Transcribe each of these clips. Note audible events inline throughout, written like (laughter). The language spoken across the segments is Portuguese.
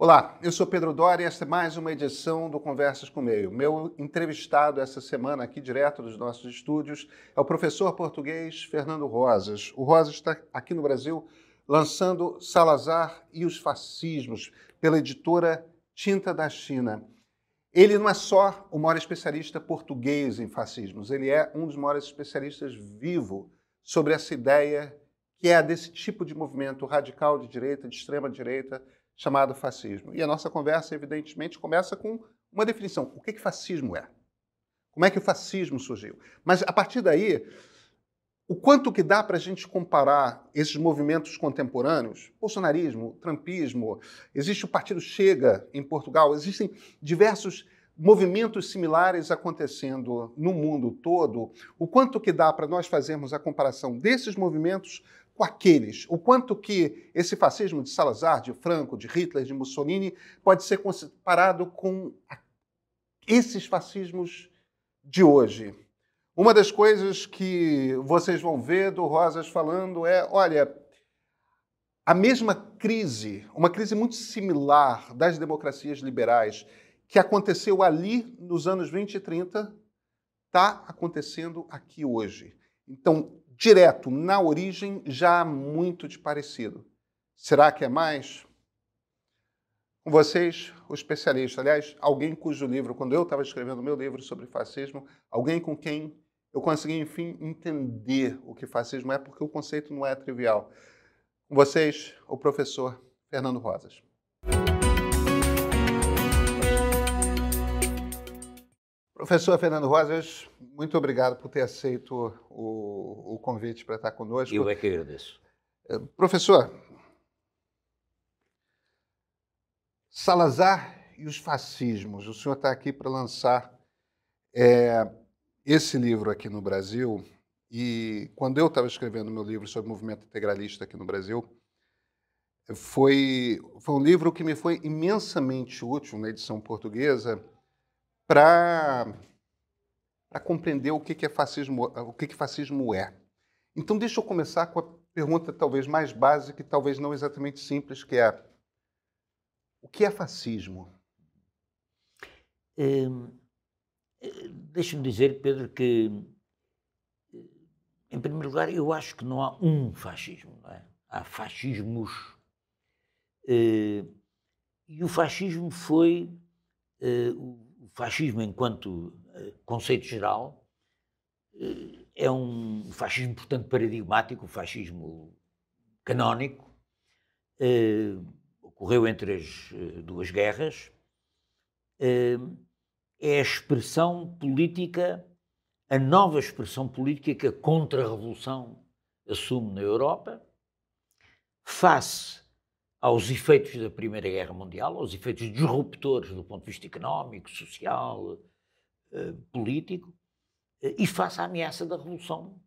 Olá, eu sou Pedro Doria e esta é mais uma edição do Conversas com Meio. Meu entrevistado essa semana, aqui direto dos nossos estúdios, é o professor português Fernando Rosas. O Rosas está aqui no Brasil lançando Salazar e os Fascismos, pela editora Tinta da China. Ele não é só o maior especialista português em fascismos, ele é um dos maiores especialistas vivo sobre essa ideia que é a desse tipo de movimento radical de direita, de extrema direita, chamado fascismo. E a nossa conversa, evidentemente, começa com uma definição: o que, que fascismo é? Como é que o fascismo surgiu? Mas a partir daí, o quanto que dá para a gente comparar esses movimentos contemporâneos, bolsonarismo, trampismo, existe o Partido Chega em Portugal, existem diversos movimentos similares acontecendo no mundo todo, o quanto que dá para nós fazermos a comparação desses movimentos com aqueles, o quanto que esse fascismo de Salazar, de Franco, de Hitler, de Mussolini pode ser comparado com esses fascismos de hoje. Uma das coisas que vocês vão ver do Rosas falando é, olha, a mesma crise, uma crise muito similar das democracias liberais que aconteceu ali nos anos 20 e 30, está acontecendo aqui hoje. Então, direto, na origem, já há muito de parecido. Será que é mais? Com vocês, o especialista, aliás, alguém cujo livro, quando eu estava escrevendo meu livro sobre fascismo, alguém com quem eu consegui, enfim, entender o que fascismo é, porque o conceito não é trivial. Com vocês, o professor Fernando Rosas. Professor Fernando Rosas, muito obrigado por ter aceito o, o convite para estar conosco. Eu é que agradeço. Eh, professor, Salazar e os fascismos. O senhor está aqui para lançar é, esse livro aqui no Brasil. E quando eu estava escrevendo meu livro sobre o movimento integralista aqui no Brasil, foi, foi um livro que me foi imensamente útil na edição portuguesa para compreender o que, que é fascismo, o que, que fascismo é. Então, deixa eu começar com a pergunta talvez mais básica e talvez não exatamente simples, que é o que é fascismo? Hum, eh, Deixa-me dizer, Pedro, que eh, em primeiro lugar eu acho que não há um fascismo, é? há fascismos. Eh, e o fascismo foi o fascismo enquanto eh, conceito geral eh, é um fascismo, portanto, paradigmático, um fascismo canónico. Eh, ocorreu entre as duas guerras. é a expressão política, a nova expressão política que a contra-revolução assume na Europa, face aos efeitos da Primeira Guerra Mundial, aos efeitos disruptores do ponto de vista económico, social, eh, político, eh, e face à ameaça da Revolução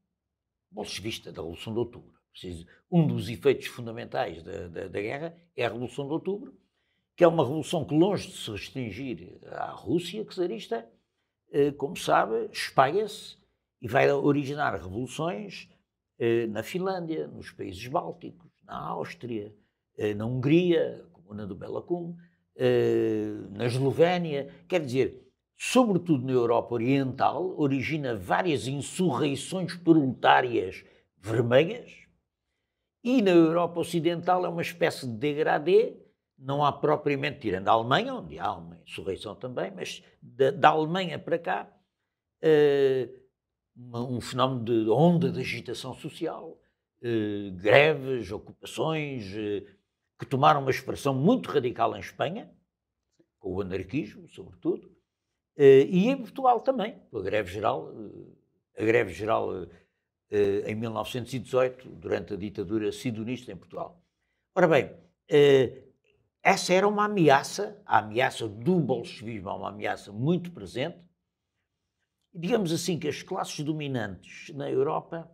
Bolchevista, da Revolução de Outubro. Um dos efeitos fundamentais da, da, da guerra é a Revolução de Outubro, que é uma revolução que, longe de se restringir à Rússia czarista, eh, como sabe, espalha-se e vai originar revoluções na Finlândia, nos países bálticos, na Áustria, eh, na Hungria, a comuna do Bela Cum, eh, na Eslovénia. Quer dizer, sobretudo na Europa Oriental, origina várias insurreições proletárias vermelhas. E na Europa Ocidental é uma espécie de degradê, não há propriamente, tirando a Alemanha, onde há uma insurreição também, mas da, da Alemanha para cá, eh, uma, um fenómeno de onda de agitação social, greves, ocupações, que tomaram uma expressão muito radical em Espanha, com o anarquismo, sobretudo, eh, e em Portugal também, com a greve geral, eh, a greve geral eh, em 1918, durante a ditadura sidonista em Portugal. Ora bem, essa era uma ameaça, a ameaça do bolchevismo é uma ameaça muito presente. Digamos assim que as classes dominantes na Europa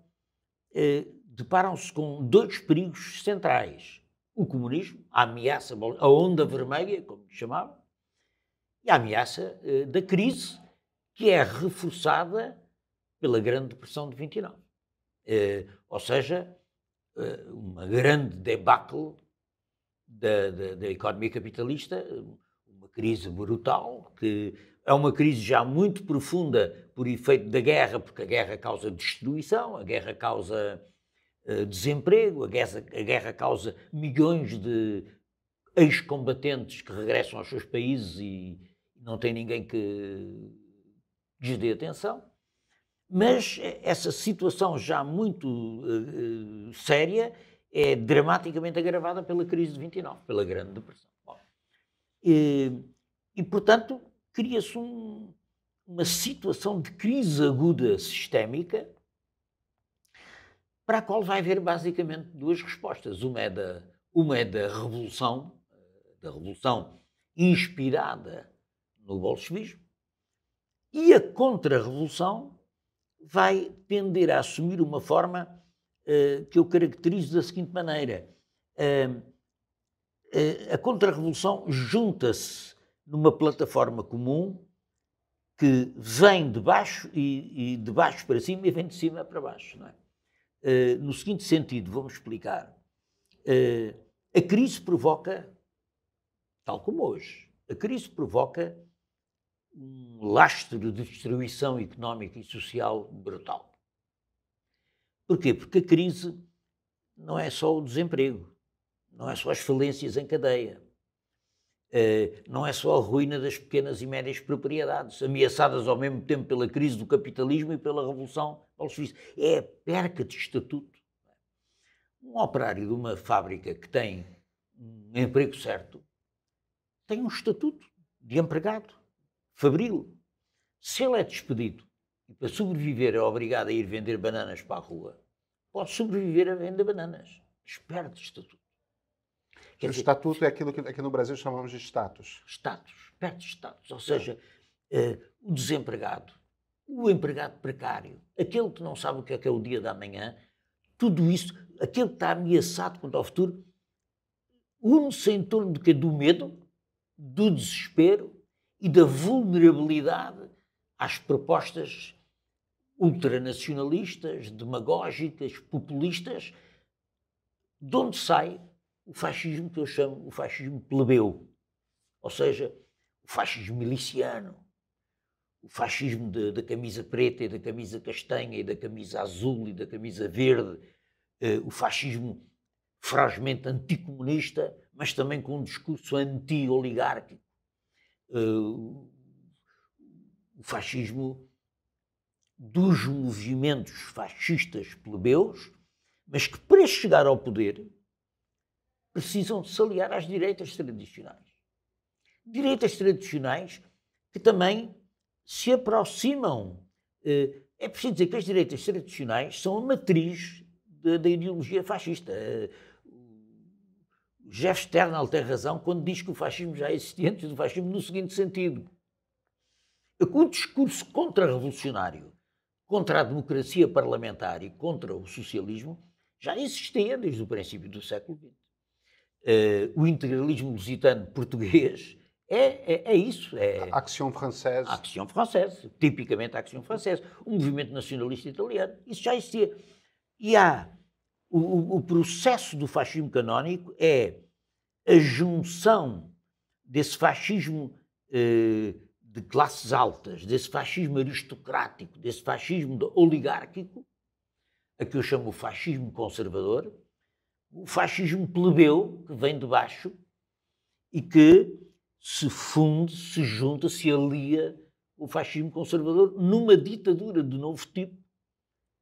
deparam-se com dois perigos centrais o comunismo, a ameaça, a onda vermelha, como chamava, e a ameaça eh, da crise, que é reforçada pela Grande Depressão de 29. Eh, ou seja, eh, uma grande debacle da, da, da economia capitalista, uma crise brutal, que é uma crise já muito profunda por efeito da guerra, porque a guerra causa destruição, a guerra causa eh, desemprego, a guerra, a guerra causa milhões de ex-combatentes que regressam aos seus países e não tem ninguém que lhes dê atenção. Mas eh, essa situação já muito uh, séria é dramaticamente agravada pela crise de 29, pela Grande Depressão. Bom, e, e, portanto, cria-se um, uma situação de crise aguda sistémica para a qual vai haver basicamente duas respostas. Uma é da, uma é da revolução, eh, da revolução inspirada no bolchevismo, e a contra-revolução vai tender a assumir uma forma uh, que eu caracterizo da seguinte maneira. Uh, uh, a contra-revolução junta-se numa plataforma comum que vem de baixo e, e de baixo para cima e vem de cima para baixo, não é? Eh, no seguinte sentido, vamos explicar. Uh, a crise provoca, tal como hoje, a crise provoca um lastro de destruição económica e social brutal. Porquê? Porque a crise não é só o desemprego, não é só as falências em cadeia, eh, não é só a ruína das pequenas e médias propriedades, ameaçadas ao mesmo tempo pela crise do capitalismo e pela Revolução Bolchevista. É a perca de estatuto. Um operário de uma fábrica que tem um emprego certo tem um estatuto de empregado, fabril. Se ele é despedido e para sobreviver é obrigado a ir vender bananas para a rua, pode sobreviver a vender bananas. Mas de estatuto. Quer o dizer, estatuto é aquilo que aqui é no Brasil chamamos de status. Status, perto de status. Ou é. seja, é. uh, o desempregado, o empregado precário, aquele que não sabe o que é, que é o dia da manhã, tudo isso, aquele que está ameaçado quanto ao futuro, une-se em torno do que Do medo, do desespero e da vulnerabilidade às propostas ultranacionalistas, demagógicas, populistas, de onde sai o fascismo que eu chamo o fascismo plebeu, ou seja, o fascismo miliciano, o fascismo da camisa preta e da camisa castanha e da camisa azul e da camisa verde, eh, o fascismo fragmento anticomunista, mas também com um discurso anti-oligárquico. Uh, o fascismo dos movimentos fascistas plebeus, mas que para chegar ao poder precisam se aliar às direitas tradicionais. Direitas tradicionais que também se aproximam. Eh, é preciso dizer que as direitas tradicionais são a matriz da ideologia fascista. Eh, o Jeff Sternal tem razão quando diz que o fascismo já existia antes do fascismo no seguinte sentido. O discurso contra-revolucionário, contra a democracia parlamentar e contra o socialismo já existia desde o princípio do século XX uh, o integralismo lusitano português é, é, é, isso. É, action française. Action française, tipicamente action française. O movimento nacionalista italiano, isso já existia. E há, o, o processo do fascismo canónico é a junção desse fascismo eh, de classes altas, desse fascismo aristocrático, desse fascismo oligárquico, a que eu chamo fascismo conservador, o fascismo plebeu, que vem de baixo e que se funde, se junta, se alia o fascismo conservador numa ditadura de novo tipo,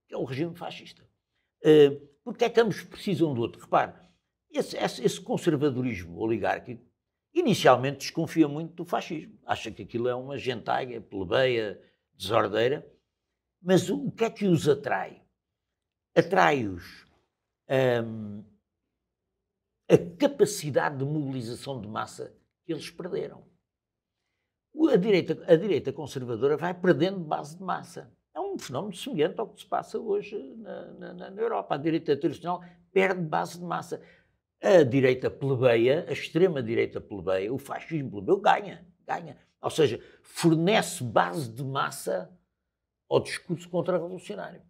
que é o regime fascista. Uh, porque é que ambos precisam do outro? Repare, esse, esse, esse conservadorismo oligárquico inicialmente desconfia muito do fascismo. Acha que aquilo é uma gentaia, plebeia, desordeira. Mas o, o que é que os atrai? Atrai-os ehm, a capacidade de mobilização de massa que eles perderam. A direita, a direita conservadora vai perdendo base de massa. É um fenómeno semelhante ao que se passa hoje na, na, na Europa. A direita tradicional perde base de massa. A direita plebeia, a extrema-direita plebeia, o fascismo plebeu ganha, ganha. Ou seja, fornece base de massa ao discurso contra-revolucionário.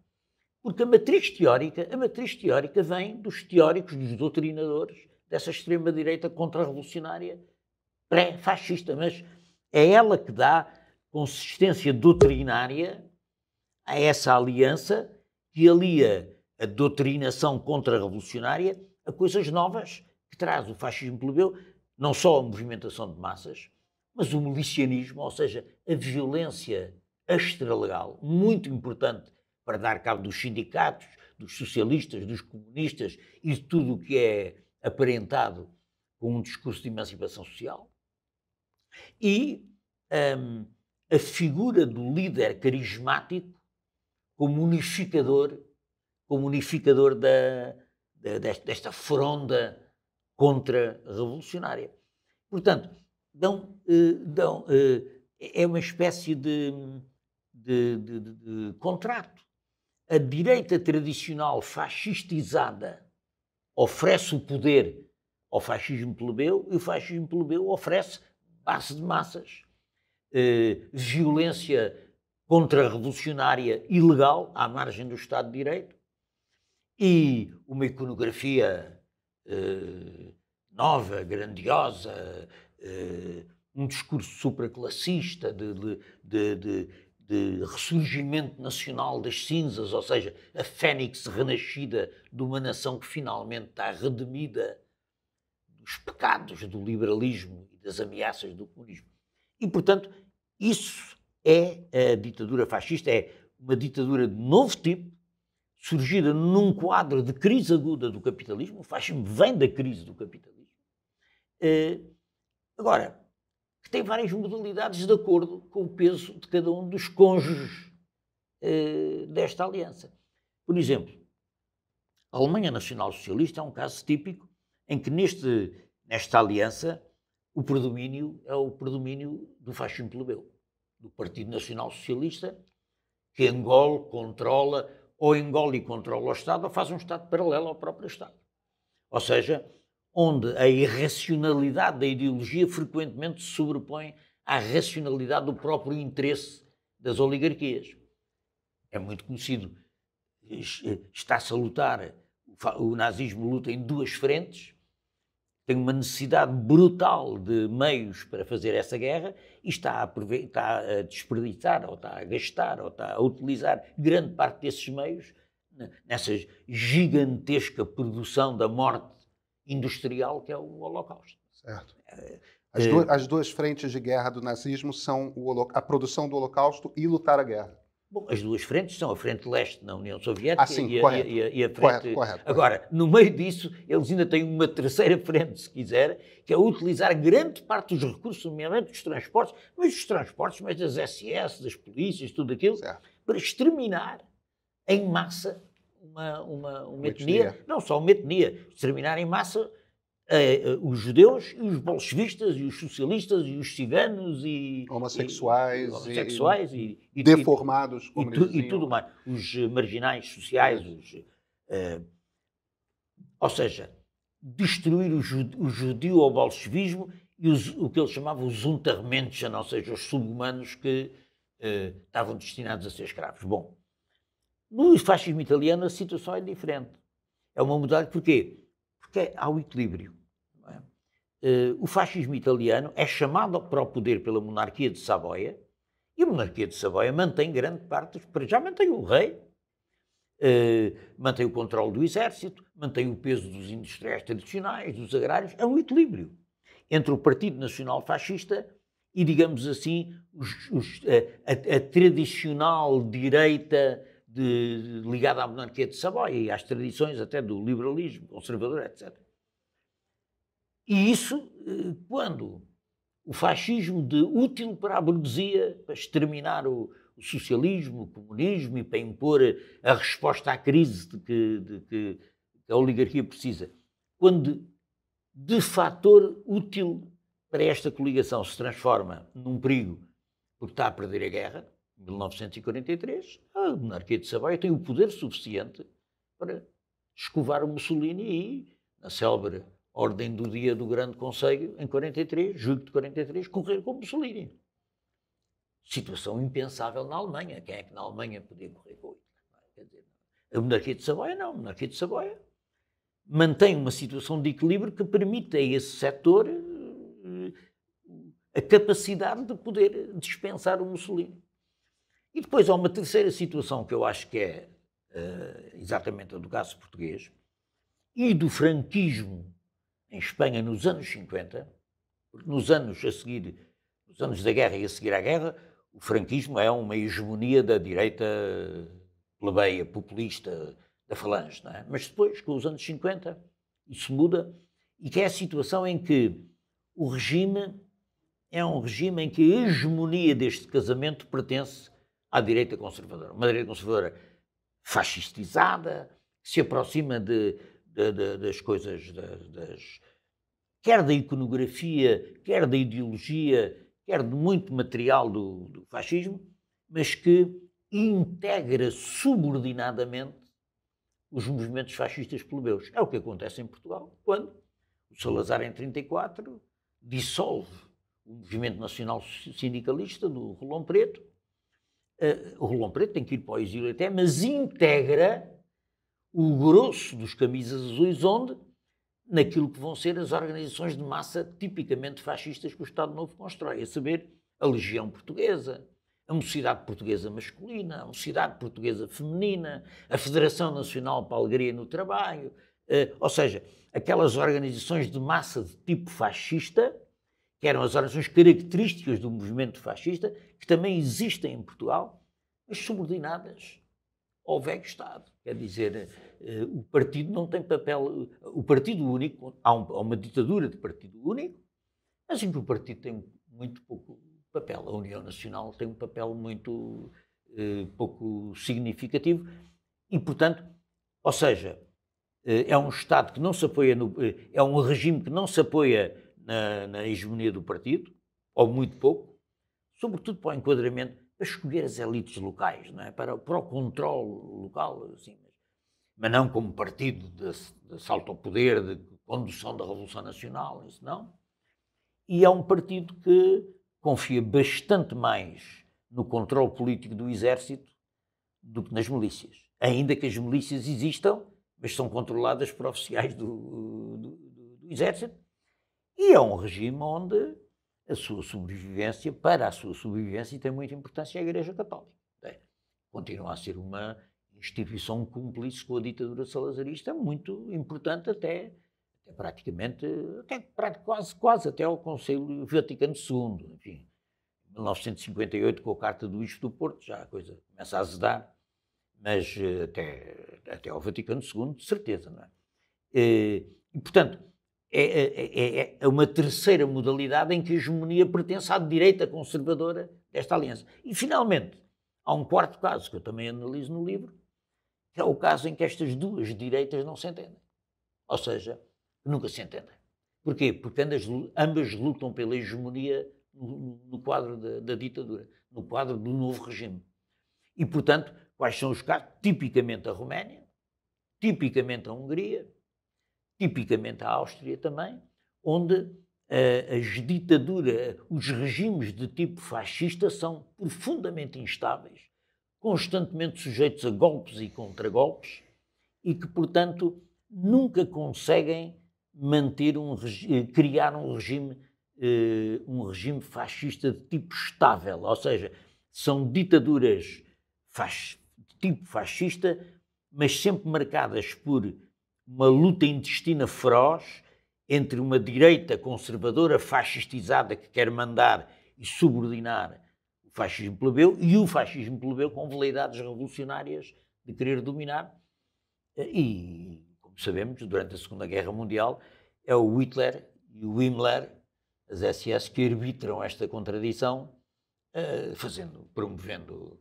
Porque a matriz teórica, a matriz teórica vem dos teóricos, dos doutrinadores dessa extrema-direita contra-revolucionária pré-fascista, mas é ela que dá consistência doutrinária a essa aliança que alia a doutrinação contra-revolucionária a coisas novas que traz o fascismo plebeu, não só a movimentação de massas, mas o milicianismo, ou seja, a violência extralegal, muito importante para dar cabo dos sindicatos, dos socialistas, dos comunistas e de tudo o que é aparentado com um discurso de emancipação social. E um, a figura do líder carismático como unificador, como unificador da, da, desta fronda contra-revolucionária. Portanto, dão, eh, dão, eh, é uma espécie de, de, de, de contrato a direita tradicional fascistizada oferece o poder ao fascismo plebeu e o fascismo plebeu oferece base de massas, eh, violência contra-revolucionária ilegal à margem do Estado de Direito e uma iconografia eh, nova, grandiosa, eh, um discurso supraclassista de, de, de, de de ressurgimento nacional das cinzas, ou seja, a fênix renascida de uma nação que finalmente está redimida dos pecados do liberalismo e das ameaças do comunismo. E, portanto, isso é a ditadura fascista, é uma ditadura de novo tipo, surgida num quadro de crise aguda do capitalismo, o fascismo vem da crise do capitalismo. Uh, agora, que tem várias modalidades de acordo com o peso de cada um dos cônjuges eh, desta aliança. Por exemplo, a Alemanha Nacional Socialista é um caso típico em que neste, nesta aliança o predomínio é o predomínio do fascismo plebeu, do Partido Nacional Socialista, que engole, controla, ou engole e controla o Estado, ou faz um Estado paralelo ao próprio Estado. Ou seja, onde a irracionalidade da ideologia frequentemente se sobrepõe à racionalidade do próprio interesse das oligarquias. É muito conhecido. Está-se a lutar, o nazismo luta em duas frentes, tem uma necessidade brutal de meios para fazer essa guerra e está a, está a desperdiçar, ou está a gastar, ou está a utilizar grande parte desses meios nessa gigantesca produção da morte industrial que é o Holocausto. Certo. As, é, duas, as duas frentes de guerra do nazismo são o, a produção do Holocausto e lutar a guerra. Bom, as duas frentes são a frente leste na União Soviética ah, sim, e, a, correto, e, a, e, a, frente. Correto, correto, Agora, no meio disso, eles ainda têm uma terceira (laughs) frente, se quiser, que é utilizar grande parte dos recursos, nomeadamente dos transportes, mas dos transportes, mas das SS, das polícias, tudo aquilo, certo. para exterminar em massa uma, uma, uma, etnia, não só uma etnia, exterminar em massa eh, eh, os judeus e os bolchevistas e os socialistas e os ciganos e homossexuais, e, homossexuais e, e, e deformados como tu, e, tudo mais, os marginais sociais, os, eh, ou seja, destruir o, judio, o judio bolchevismo e os, o que eles chamavam os untermenschen, ou seja, os subhumanos que estavam destinados a ser escravos. Bom, no fascismo italiano a situação é diferente. É uma mudança, porquê? Porque há o equilíbrio. É? Uh, o fascismo italiano é chamado para o poder pela monarquia de Savoia, e a monarquia de Savoia mantém grande parte, dos, já mantém o rei, uh, mantém o controle do exército, mantém o peso dos industriais tradicionais, dos agrários, é um equilíbrio entre o Partido Nacional Fascista e, digamos assim, os, os, a, eh, a, a tradicional direita de, ligada à monarquia de Savoia e às tradições até do liberalismo conservador, etc. E isso eh, quando o fascismo de útil para a burguesia, para exterminar o, o socialismo, o comunismo e para impor a, resposta à crise de que, de que, a oligarquia precisa. Quando de fator útil para esta coligação se transforma num perigo porque está a perder a guerra, 1943, a monarquia de Sabaia tem o poder suficiente para escovar o Mussolini e, na célebre ordem do dia do Grande Conselho, em 43, julho de 43, correr com Mussolini. Situação impensável na Alemanha. Quem é que na Alemanha podia correr com Hitler? É? a monarquia de Saboia não. A monarquia de Saboia mantém uma situação de equilíbrio que permite a esse setor eh, a capacidade de poder dispensar o Mussolini. E depois há uma terceira situação que eu acho que é uh, exatamente a do caso português e do franquismo em Espanha nos anos 50, porque nos anos a seguir, nos anos da guerra e a seguir à guerra, o franquismo é uma hegemonia da direita plebeia, populista, da falange, não é? Mas depois, com os anos 50, isso muda e que é a situação em que o regime é um regime em que a hegemonia deste casamento pertence à direita conservadora. Uma direita conservadora fascistizada, se aproxima de, de, de, das coisas, das, quer da iconografia, quer da ideologia, quer de muito material do, do fascismo, mas que integra subordinadamente os movimentos fascistas plebeus. É o que acontece em Portugal quando o Salazar, em 34, dissolve o movimento nacional sindicalista do Rolão Preto Uh, o Rolão Preto tem que ir para o exílio até, mas integra o grosso dos camisas azuis onde? Naquilo que vão ser as organizações de massa tipicamente fascistas que o Estado Novo constrói, a saber, a Legião Portuguesa, a Mocidade Portuguesa Masculina, a Mocidade Portuguesa Feminina, a Federação Nacional para a Alegria no Trabalho, uh, ou seja, aquelas organizações de massa de tipo fascista que eram as orações características do movimento fascista, que também existem em Portugal, mas subordinadas ao velho Estado. Quer dizer, eh, o partido não tem papel. O partido único, há, uma ditadura de partido único, mas em que o partido tem muito pouco papel. A União Nacional tem um papel muito eh, pouco significativo e, portanto, ou seja, eh, é um Estado que não se apoia no. é um regime que não se apoia na, na hegemonia do partido, ou muito pouco, sobretudo para o enquadramento, para escolher as elites locais, não é? para, para o controle local, assim, mas, não como partido de, de salto ao poder, de condução da Revolução Nacional, isso não. E é um partido que confia bastante mais no controle político do exército do que nas milícias. Ainda que as milícias existam, mas são controladas por oficiais do, do, do, do exército e é um regime onde a sua sobrevivência, para a sua sobrevivência, tem muita importância a Igreja Católica. É. Continua a ser uma instituição cúmplice com a ditadura salazarista, muito importante até, até praticamente, até, quase, quase até ao Conselho Vaticano II, enfim. 1958, com a Carta do Bispo do Porto, já a coisa começa a azedar, mas eh, até, até ao Vaticano II, de certeza, não é? Eh, e, portanto, é é, é, é, é, uma terceira modalidade em que a hegemonia pertence à direita conservadora desta aliança. E, finalmente, há um quarto caso que eu também analiso no livro, que é o caso em que estas duas direitas não se entendem. Ou seja, nunca se entendem. Porquê? Porque ambas lutam pela hegemonia no, quadro da, da, ditadura, no quadro do novo regime. E, portanto, quais são os casos? Tipicamente a Roménia, tipicamente a Hungria, tipicamente a Áustria também, onde eh, as ditaduras, os regimes de tipo fascista são profundamente instáveis, constantemente sujeitos a golpes e contragolpes e que, portanto, nunca conseguem manter um, eh, criar um regime, eh, um regime fascista de tipo estável, ou seja, são ditaduras de tipo fascista, mas sempre marcadas por uma luta intestina feroz entre uma direita conservadora fascistizada que quer mandar e subordinar o fascismo plebeu e o fascismo plebeu com veleidades revolucionárias de querer dominar. E, como sabemos, durante a Segunda Guerra Mundial é o Hitler e o Himmler, as SS, que arbitram esta contradição, eh, fazendo, promovendo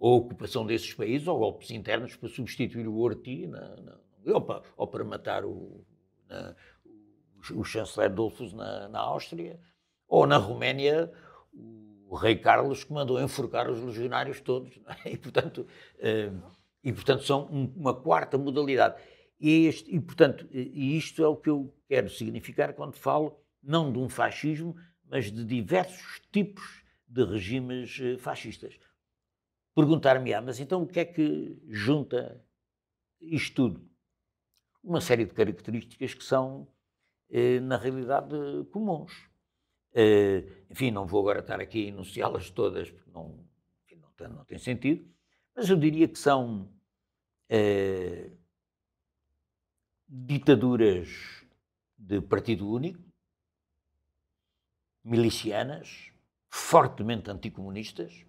a ocupação desses países ou golpes internos para substituir o Orti na, na ou para, ou para matar o, na, o, o chanceler Dolfos na, na Áustria, ou na Roménia, o rei Carlos que mandou enforcar os legionários todos. É? (laughs) E, portanto, eh, e, portanto, são um, uma quarta modalidade. E, este, e, portanto, e isto é o que eu quero significar quando falo não de um fascismo, mas de diversos tipos de regimes eh, fascistas. Perguntar-me-á, ah, mas então o que é que junta isto tudo? uma série de características que são, eh, na realidade, comuns. Eh, enfim, não vou agora estar aqui a enunciá-las todas, porque não, enfim, não, tem, não, tem, sentido, mas eu diria que são eh, ditaduras de partido único, milicianas, fortemente anticomunistas,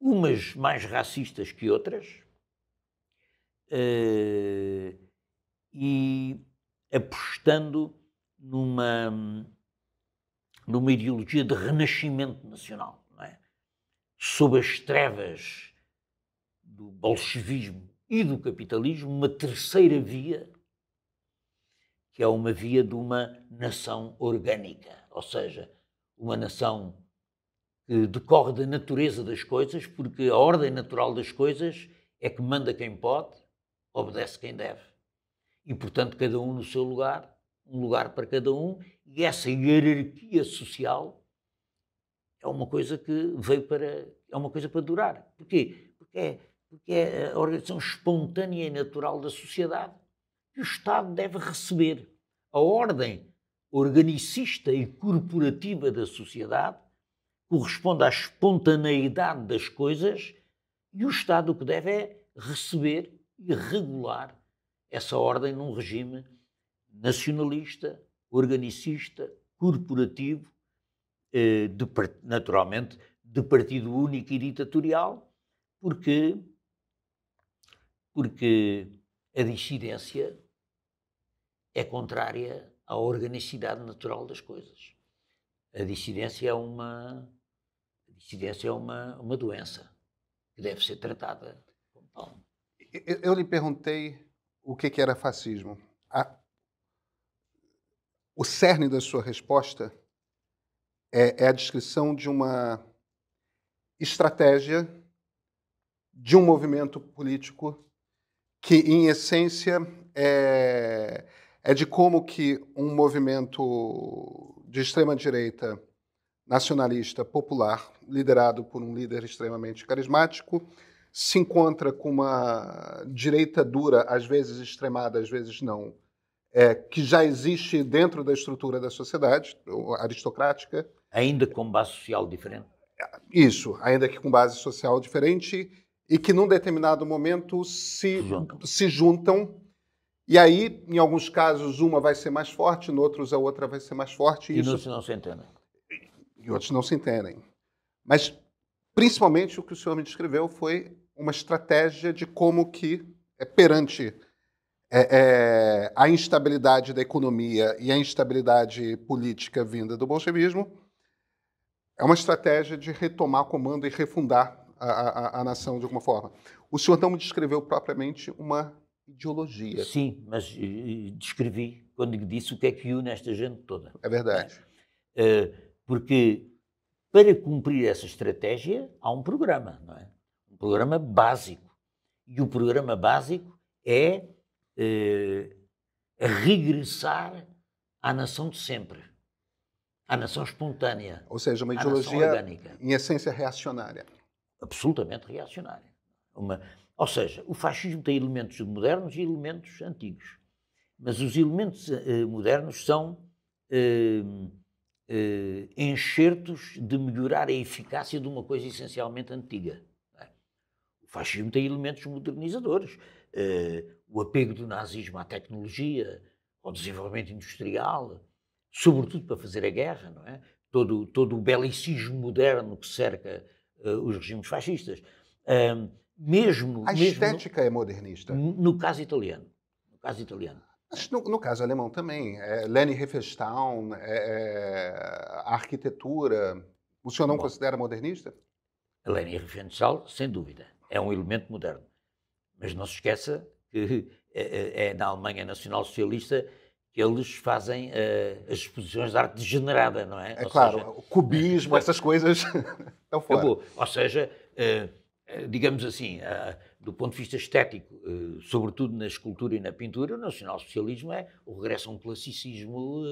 umas mais racistas que outras, eh, e apostando numa, numa ideologia de renascimento nacional, é? sob as trevas do bolchevismo e do capitalismo, uma terceira via, que é uma via de uma nação orgânica, ou seja, uma nação que decorre da natureza das coisas, porque a ordem natural das coisas é que manda quem pode, obedece quem deve. E, portanto, cada um no seu lugar, um lugar para cada um, e essa hierarquia social é uma coisa que veio para. é uma coisa para durar. Porquê? Porque é, porque é a organização espontânea e natural da sociedade que o Estado deve receber. A ordem organicista e corporativa da sociedade corresponde à espontaneidade das coisas e o Estado o que deve é receber e regular essa ordem num regime nacionalista, organicista, corporativo, eh, de, naturalmente de partido único e ditatorial, porque, porque a dissidência é contrária à organicidade natural das coisas. A dissidência é uma, a dissidência é uma, uma doença que deve ser tratada como tal. Eu, eu lhe perguntei o que, que era fascismo. A, o cerne da sua resposta é, é a descrição de uma estratégia de um movimento político que, em essência, é, é de como que um movimento de extrema-direita nacionalista popular, liderado por um líder extremamente carismático, se encontra com uma direita dura, às vezes extremada, às vezes não, é, que já existe dentro da estrutura da sociedade aristocrática. Ainda com base social diferente? Isso, ainda que com base social diferente e que num determinado momento se, juntam. se juntam. E aí, em alguns casos, uma vai ser mais forte, em outros a outra vai ser mais forte. E, e isso... outros não se entendem. E outros não se entendem. Mas, principalmente, o que o senhor me descreveu foi uma estratégia de como que, é, perante é, é, a instabilidade da economia e a instabilidade política vinda do bolchevismo, é uma estratégia de retomar o comando e refundar a, a, a nação de alguma forma. O senhor não me descreveu propriamente uma ideologia. Sim, mas descrevi quando disse o que é que une esta gente toda. É verdade. É, porque para cumprir essa estratégia há um programa, não é? programa básico. E o programa básico é eh, regressar à nação de sempre, à nação espontânea. Ou seja, uma ideologia em essência reacionária. Absolutamente reacionária. Uma, ou seja, o fascismo tem elementos modernos e elementos antigos. Mas os elementos eh, modernos são eh, eh, enxertos de melhorar a eficácia de uma coisa essencialmente antiga fascismo tem elementos modernizadores. Uh, o apego do nazismo à tecnologia, ao desenvolvimento industrial, sobretudo para fazer a guerra, não é? Todo, todo o belicismo moderno que cerca uh, os regimes fascistas. Uh, mesmo, a estética no, é modernista. No caso italiano. No caso italiano. No, no, caso alemão também. É, Leni Riefenstahl, é, é, a arquitetura. O senhor não Bom, considera modernista? Leni Riefenstahl, sem dúvida é um elemento moderno. Mas não se esqueça que é, é na Alemanha Nacional Socialista que eles fazem eh, as exposições de arte degenerada, não é? É Ou claro, seja, o cubismo, é, (laughs) essas coisas (laughs) estão fora. Acabou. Ou seja, digamos assim, do ponto de vista estético, sobretudo na escultura e na pintura, o nacionalsocialismo é o regresso a um classicismo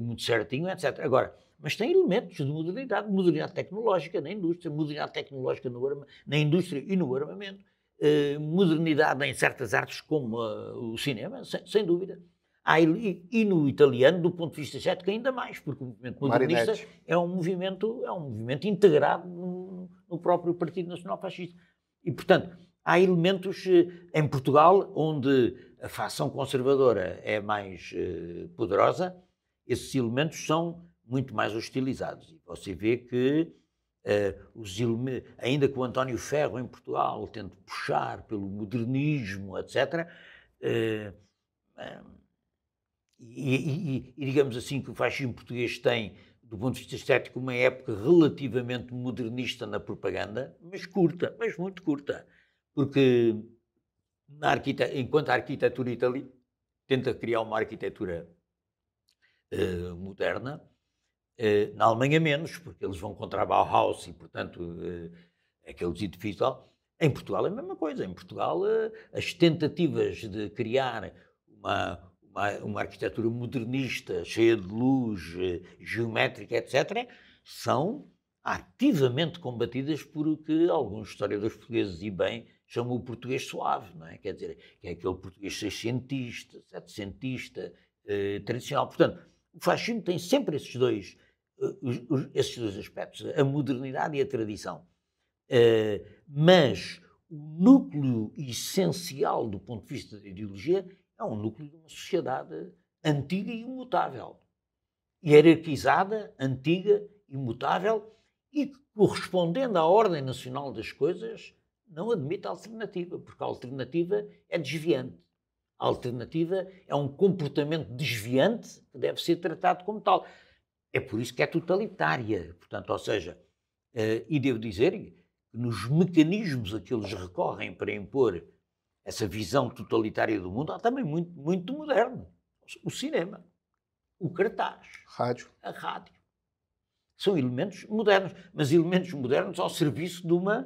muito certinho, etc. Agora, mas tem elementos de modernidade, modernidade tecnológica na indústria, modernidade tecnológica no, na indústria e no armamento, eh, modernidade em certas artes como uh, o cinema, sem, sem dúvida. Ah, e, e, no italiano, do ponto de vista estético, ainda mais, porque o movimento modernista é um movimento, é um movimento integrado no, no próprio Partido Nacional Fascista. E, portanto, há elementos eh, em Portugal onde a facção conservadora é mais eh, poderosa, esses elementos são muito mais hostilizados. E você vê que, uh, os ainda que o António Ferro em Portugal tente puxar pelo modernismo, etc., uh, um, e, e, e, digamos assim que o fascismo português tem, do ponto de vista estético, uma época relativamente modernista na propaganda, mas curta, mas muito curta, porque enquanto a arquitetura italiana tenta criar uma arquitetura uh, moderna, eh, na Alemanha menos, porque eles vão contra a Bauhaus e, portanto, eh, aqueles edifícios Em Portugal é a mesma coisa. Em Portugal, eh, as tentativas de criar uma, uma, uma arquitetura modernista, cheia de luz, eh, geométrica, etc., são ativamente combatidas por o que alguns historiadores portugueses, e bem, chamam o português suave, não é? Quer dizer, que é aquele português seiscentista, setecentista, eh, tradicional. Portanto, o fascismo tem sempre esses dois eh, os, os, esses dois aspectos, a modernidade e a tradição. Uh, mas o núcleo essencial do ponto de vista da ideologia é um núcleo de uma sociedade antiga e imutável, hierarquizada, antiga, imutável e que, correspondendo à ordem nacional das coisas, não admite alternativa, porque a alternativa é desviante. A alternativa é um comportamento desviante que deve ser tratado como tal. É por isso que é totalitária. Portanto, ou seja, eh, e devo dizer que nos mecanismos a que eles recorrem para impor essa visão totalitária do mundo há também muito, muito moderno. O cinema, o cartaz, rádio. a rádio. São elementos modernos, mas elementos modernos ao serviço de uma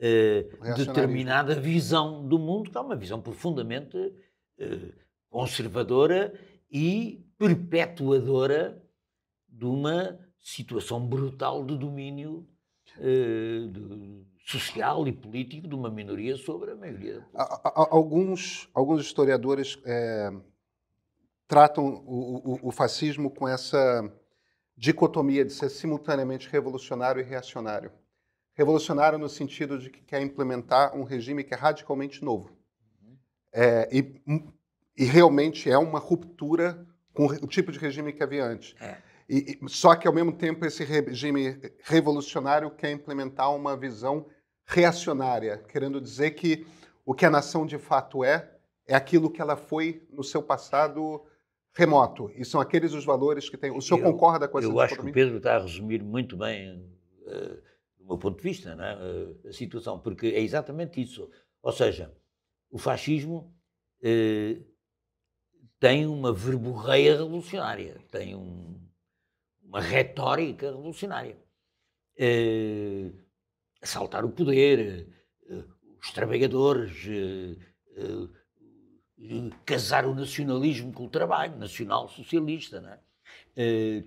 uh, determinada visão do mundo, que é uma visão profundamente uh, conservadora e perpetuadora de uma situação brutal de domínio eh, de, social e político de uma minoria sobre a maioria. Alguns, alguns historiadores é, tratam o, o, o, fascismo com essa dicotomia de ser simultaneamente revolucionário e reacionário. Revolucionário no sentido de que quer implementar um regime que é radicalmente novo. Uhum. É, e, e realmente é uma ruptura com o tipo de regime que havia antes. É. E, só que, ao mesmo tempo, esse regime revolucionário quer implementar uma visão reacionária, querendo dizer que o que a nação de fato é, é aquilo que ela foi no seu passado remoto. E são aqueles os valores que tem. O senhor eu, concorda com essa Eu acho que o Pedro está a resumir muito bem, eh, do meu ponto de vista, é? eh, a situação, porque é exatamente isso. Ou seja, o fascismo eh, tem uma verborreia revolucionária, tem um, uma retórica revolucionária. Uh, assaltar o poder, uh, os trabalhadores, uh, casar o nacionalismo com o trabalho, nacional-socialista, não é?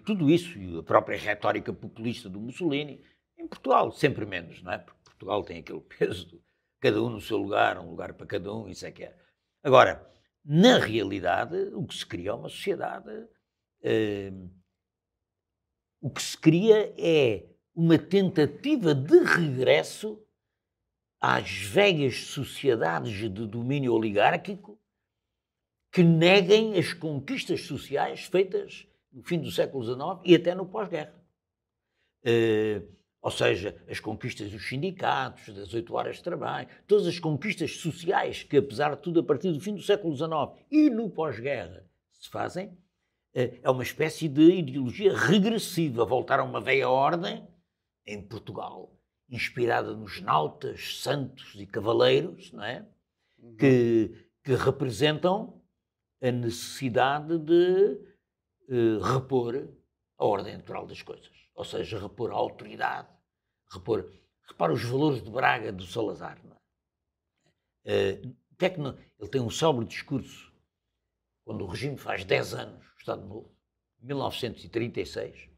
tudo isso, e a própria retórica populista do Mussolini, em Portugal, sempre menos, não é? Porque Portugal tem aquele peso de cada um no seu lugar, um lugar para cada um, isso é que é. Agora, na realidade, o que se cria é uma sociedade uh, o que se cria é uma tentativa de regresso às velhas sociedades de domínio oligárquico que neguem as conquistas sociais feitas no fim do século XIX e até no pós-guerra. Uh, ou seja, as conquistas dos sindicatos, das oito horas de trabalho, todas as conquistas sociais que, apesar de tudo, a partir do fim do século XIX e no pós-guerra se fazem, é, é uma espécie de ideologia regressiva, voltar a uma velha ordem em Portugal, inspirada nos nautas, santos e cavaleiros, não é? Uhum. que, que representam a necessidade de uh, repor a ordem natural das coisas, ou seja, repor a autoridade, repor. Repara os valores de Braga do Salazar. Não é? Uh, tecno, ele tem um sóbrio discurso quando o regime faz 10 anos Estado Novo, 1936,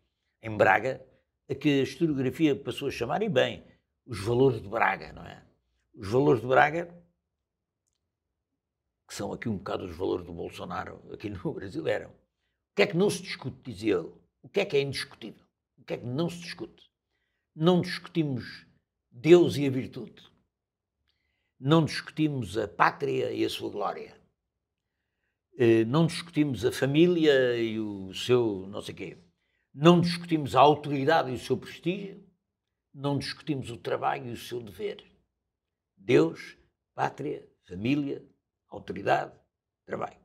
em Braga, a que a historiografia passou a chamar, e bem, os valores de Braga, não é? Os valores de Braga, que são aqui um bocado os valores do Bolsonaro, aqui no (laughs) Brasil eram. O que é que não se discute, dizia ele? O que é que é indiscutível? O que é que não se discute? Não discutimos Deus e a virtude. Não discutimos a pátria e a sua glória eh, não discutimos a família e o seu não sei quê, não discutimos a autoridade e o seu prestígio, não discutimos o trabalho e o seu dever. Deus, pátria, família, autoridade, trabalho.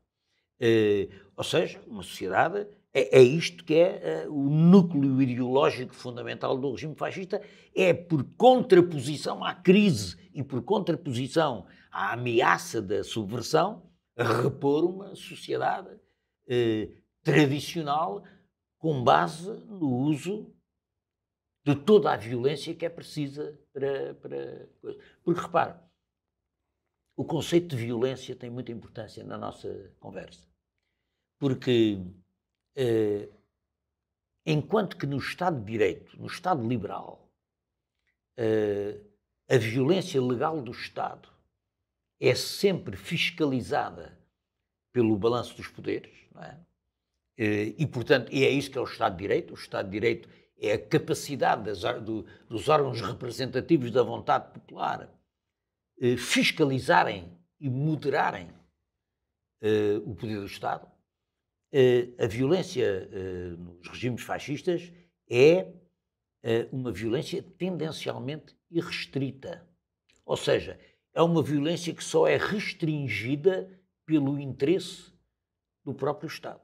Eh, ou seja, uma sociedade, é, é isto que é eh, o núcleo ideológico fundamental do regime fascista, é por contraposição à crise e por contraposição à ameaça da subversão, a repor uma sociedade eh, tradicional com base no uso de toda a violência que é precisa para, para Porque repara, o conceito de violência tem muita importância na nossa conversa. Porque eh, enquanto que no Estado de Direito, no Estado liberal, eh, a violência legal do Estado é sempre fiscalizada pelo balanço dos poderes, não é? Eh, e, portanto, e é isso que é o Estado de Direito. O Estado de Direito é a capacidade das, do, dos órgãos representativos da vontade popular eh, fiscalizarem e moderarem eh, o poder do Estado. a violência nos regimes fascistas é uma violência tendencialmente irrestrita. Ou seja, é uma violência que só é restringida pelo interesse do próprio Estado.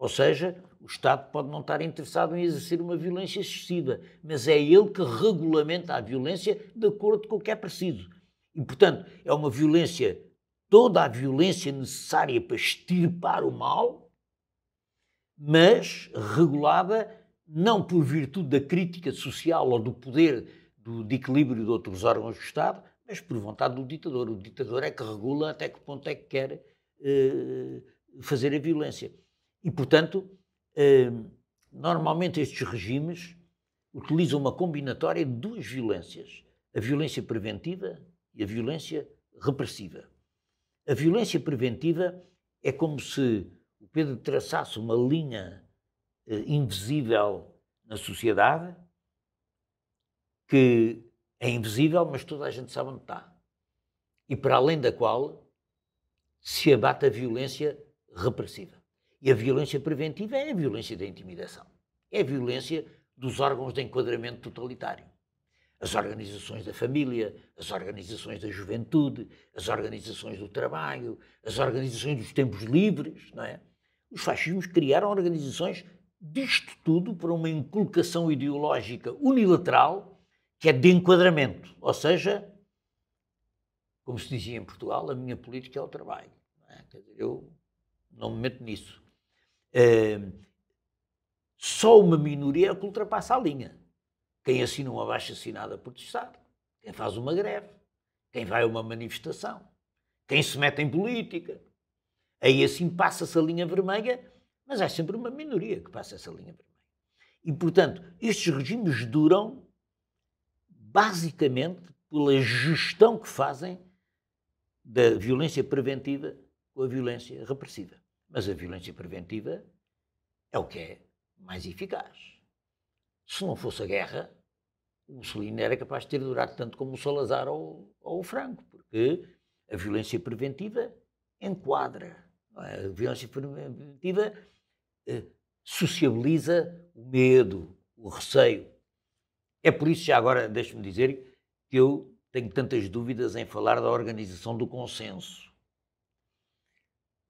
Ou seja, o Estado pode não estar interessado em exercer uma violência excessiva, mas é ele que regulamenta a violência de acordo com o que é preciso. E, portanto, é uma violência, toda a violência necessária para extirpar o mal, mas regulada não por virtude da crítica social ou do poder do, de equilíbrio de outros órgãos do Estado, mas por vontade do ditador. O ditador é que regula até que ponto é que quer eh, fazer a violência. E, portanto, eh, normalmente estes regimes utilizam uma combinatória de duas violências: a violência preventiva e a violência repressiva. A violência preventiva é como se o Pedro traçasse uma linha eh, invisível na sociedade que é invisível, mas toda a gente sabe onde está. E para além da qual se abate a violência repressiva. E a violência preventiva é a violência da intimidação. É a violência dos órgãos de enquadramento totalitário. As organizações da família, as organizações da juventude, as organizações do trabalho, as organizações dos tempos livres, não é? Os fascismos criaram organizações disto tudo para uma inculcação ideológica unilateral que é de enquadramento. Ou seja, como se dizia em Portugal, a minha política é o trabalho. Não é? eu não me meto nisso. Uh, só uma minoria é que ultrapassa a linha. Quem assina uma baixa é assinada a protestar, quem faz uma greve, quem vai a uma manifestação, quem se mete em política. Aí assim passa-se a linha vermelha, mas é sempre uma minoria que passa essa linha vermelha. E, portanto, estes regimes duram basicamente pela gestão que fazem da violência preventiva com a violência repressiva. Mas a violência preventiva é o que é mais eficaz. Se não fosse a guerra, o Mussolini era capaz de ter durado tanto como o Salazar ou, ou o Franco, porque a violência preventiva enquadra. É? A violência preventiva eh, sociabiliza o medo, o receio, é por isso, já agora, deixe-me dizer que eu tenho tantas dúvidas em falar da organização do consenso.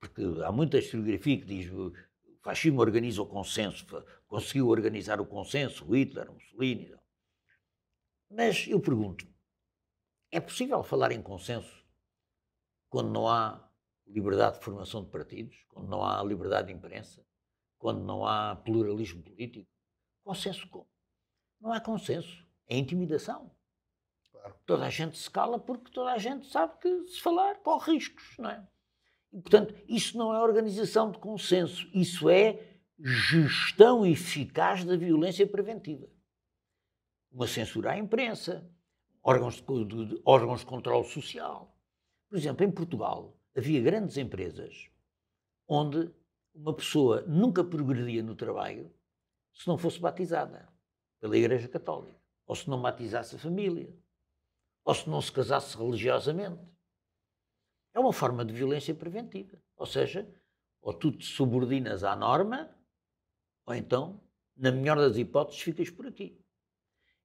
Porque há muita historiografia que diz o fascismo organiza o consenso, conseguiu organizar o consenso, Hitler, Mussolini. Não. Mas eu pergunto, é possível falar em consenso quando não há liberdade de formação de partidos, quando não há liberdade de imprensa, quando não há pluralismo político? Consenso como? não há consenso. É intimidação. Claro. Toda a gente se cala porque toda a gente sabe que se falar corre riscos, não é? E, portanto, isso não é organização de consenso, isso é gestão eficaz da violência preventiva. Uma censura à imprensa, órgãos de, de, de, órgãos de controle social. Por exemplo, em Portugal havia grandes empresas onde uma pessoa nunca progredia no trabalho se não fosse batizada pela Igreja Católica, ou se não matizasse a família, ou se não se casasse religiosamente. É uma forma de violência preventiva. Ou seja, ou tu te subordinas à norma, ou então, na melhor das hipóteses, ficas por aqui.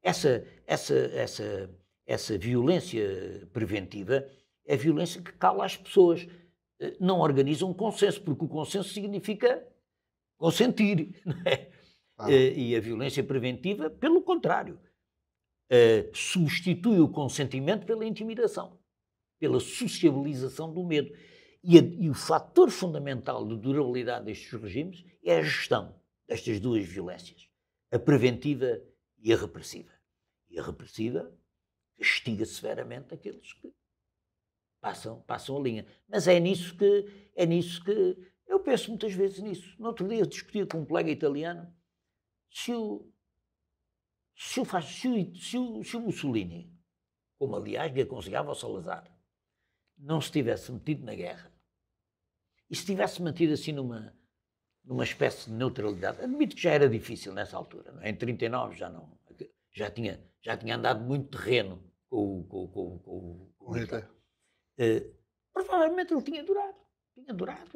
Essa, essa, essa, essa violência preventiva é violência que cala as pessoas. Eh, não organiza um consenso, porque o consenso significa consentir, (laughs) não é? Ah. E a violência preventiva, pelo contrário, eh, substitui o consentimento pela intimidação, pela sociabilização do medo. E, a, e, o fator fundamental de durabilidade destes regimes é a gestão destas duas violências, a preventiva e a repressiva. E a repressiva castiga severamente aqueles que passam, passam a linha. Mas é nisso que é nisso que eu penso muitas vezes nisso. No outro dia discutia com um colega italiano se o, se o, se o, se o Mussolini, como aliás lhe aconselhava o Salazar, não se tivesse metido na guerra e se tivesse mantido assim numa, numa espécie de neutralidade, admito que já era difícil nessa altura, não é? em 39 já não, já tinha, já tinha andado muito terreno com, com, com, com, com o Uh, provavelmente ele tinha durado, tinha durado,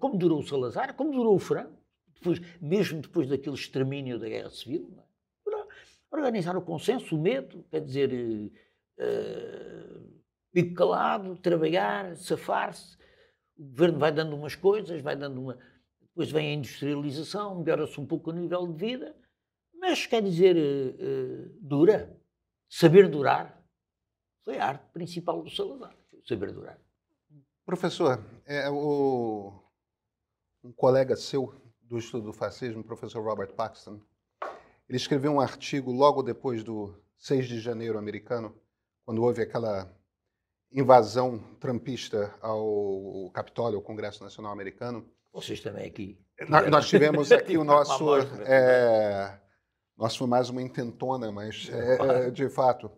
como durou o Salazar, como durou o Franco, depois, mesmo depois daquele extermínio da Guerra Civil, é? organizar o consenso, o medo, quer dizer, uh, calado, trabalhar, safar-se. O governo vai dando umas coisas, vai dando uma. Depois vem a industrialização, melhora-se um pouco o nível de vida, mas quer dizer, uh, dura. Saber durar foi a arte principal do Salazar, saber durar. Professor, é, o, um colega seu do estudo do fascismo, o professor Robert Paxton, ele escreveu um artigo logo depois do 6 de janeiro americano, quando houve aquela invasão trampista ao Capitólio, ao Congresso Nacional Americano. Vocês também aqui. Nós, nós tivemos aqui o (laughs) nosso. Né? É, nós foi mais uma intentona, mas é, de fato.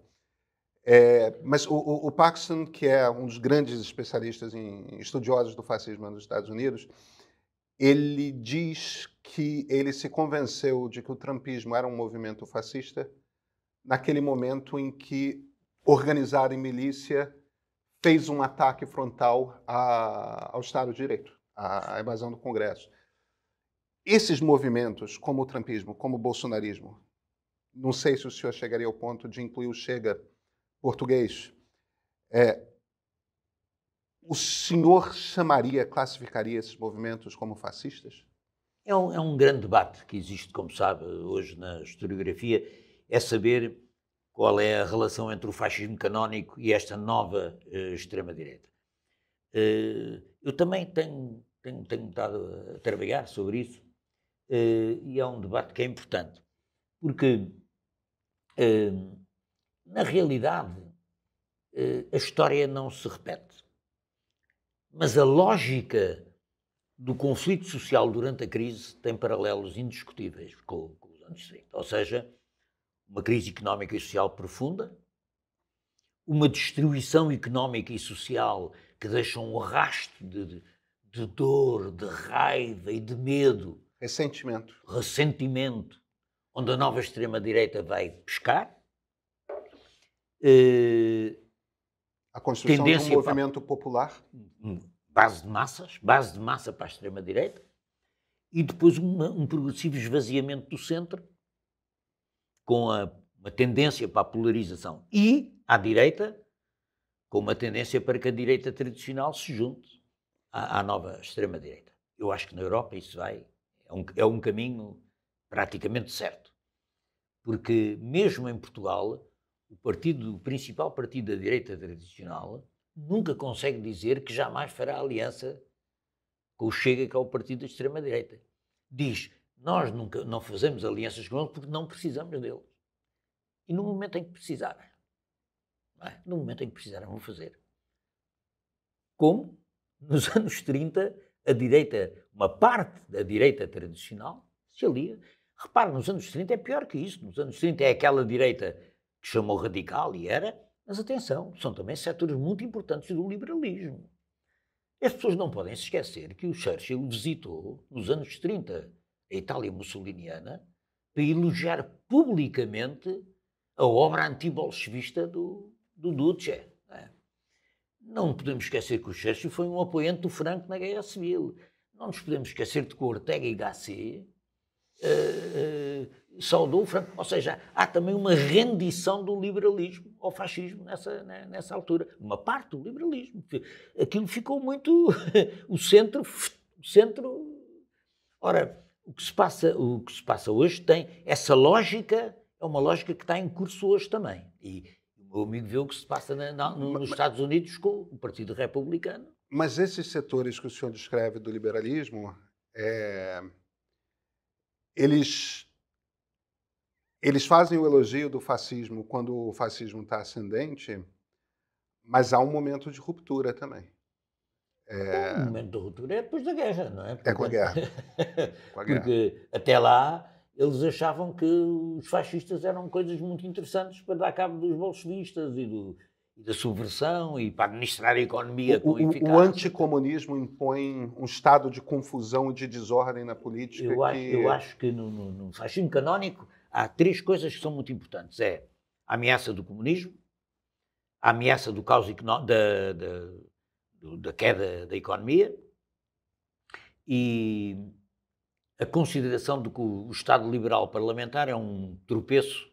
É, mas o, o, Paxton, que é um dos grandes especialistas em estudiosos do fascismo nos Estados Unidos, ele diz que ele se convenceu de que o trumpismo era um movimento fascista naquele momento em que organizado em milícia fez um ataque frontal a, ao Estado de Direito, à, à invasão do Congresso. Esses movimentos, como o trumpismo, como o bolsonarismo, não sei se o senhor chegaria ao ponto de incluir o Chega português, é, o senhor chamaria, classificaria esses movimentos como fascistas? É um, é um, grande debate que existe, como sabe, hoje na historiografia, é saber qual é a relação entre o fascismo canónico e esta nova uh, extrema-direita. Uh, eu também tenho, tenho, tenho estado a trabalhar sobre isso uh, e é um debate que é importante, porque, na realidade, a história não se repete. Mas a lógica do conflito social durante a crise tem paralelos indiscutíveis com, com os anos 30. Ou seja, uma crise económica e social profunda, uma destruição económica e social que deixa um rastro de, de, dor, de raiva e de medo. Ressentimento. Ressentimento, onde a nova extrema-direita vai pescar. Uh, a construção tendência de um movimento para... popular? Base de massas, base de massa para a extrema-direita, e depois uma, um progressivo esvaziamento do centro, com a, uma tendência para a polarização. E, à direita, com uma tendência para que a direita tradicional se junte à, à nova extrema-direita. Eu acho que na Europa isso vai. É um, é um caminho praticamente certo. Porque, mesmo em Portugal, o partido, o principal partido da direita tradicional, nunca consegue dizer que jamais fará aliança com o Chega, que é o partido da extrema-direita. Diz, nós nunca não fazemos alianças com eles porque não precisamos deles. E no momento em que precisarem, é? no momento em que precisarem, vão fazer. Como nos (laughs) anos 30, a direita, uma parte da direita tradicional, se alia. Repare, nos anos 30 é pior que isso. Nos anos 30 é aquela direita que chamou radical e era, mas atenção, são também setores muito importantes do liberalismo. As pessoas não podem se esquecer que o Churchill visitou, nos anos 30, a Itália mussoliniana para elogiar publicamente a obra antibolchevista do, do Duce. Não, é? não podemos esquecer que o Churchill foi um apoiante do Franco na Guerra Civil. Não nos podemos esquecer de que o Ortega e Gasset uh, uh, saudou o Franco. Ou seja, há também uma rendição do liberalismo ao fascismo nessa, né, nessa altura. Uma parte do liberalismo. Aquilo ficou muito. (laughs) o centro. O centro. Ora, o que, se passa, o que se passa hoje tem. Essa lógica é uma lógica que está em curso hoje também. E o meu amigo vê o que se passa na, na, nos mas, Estados Unidos com o Partido Republicano. Mas esses setores que o senhor descreve do liberalismo. É, eles eles fazem o elogio do fascismo quando o fascismo está ascendente, mas há um momento de ruptura também. É... O hum, momento de ruptura é depois da guerra, não é? Porque... É com a guerra. (laughs) com a guerra. Porque até lá eles achavam que os fascistas eram coisas muito interessantes para dar cabo dos bolchevistas e, do, da subversão e para administrar a economia o, com eficácia. O anticomunismo impõe um estado de confusão e de desordem na política. Eu, que... acho, eu acho que no, no, no fascismo canónico há três coisas que são muito importantes. É a ameaça do comunismo, a ameaça do caos da, da, da queda da economia e a consideração de que o Estado liberal parlamentar é um tropeço,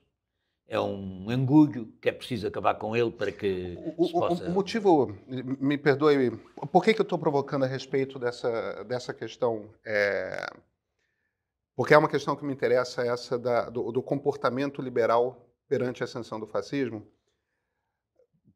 é um engulho que é preciso acabar com ele para que o, se possa... O, motivo, me perdoe, por que, que eu estou provocando a respeito dessa, dessa questão... É porque é uma questão que me interessa, essa da, do, do comportamento liberal perante a ascensão do fascismo.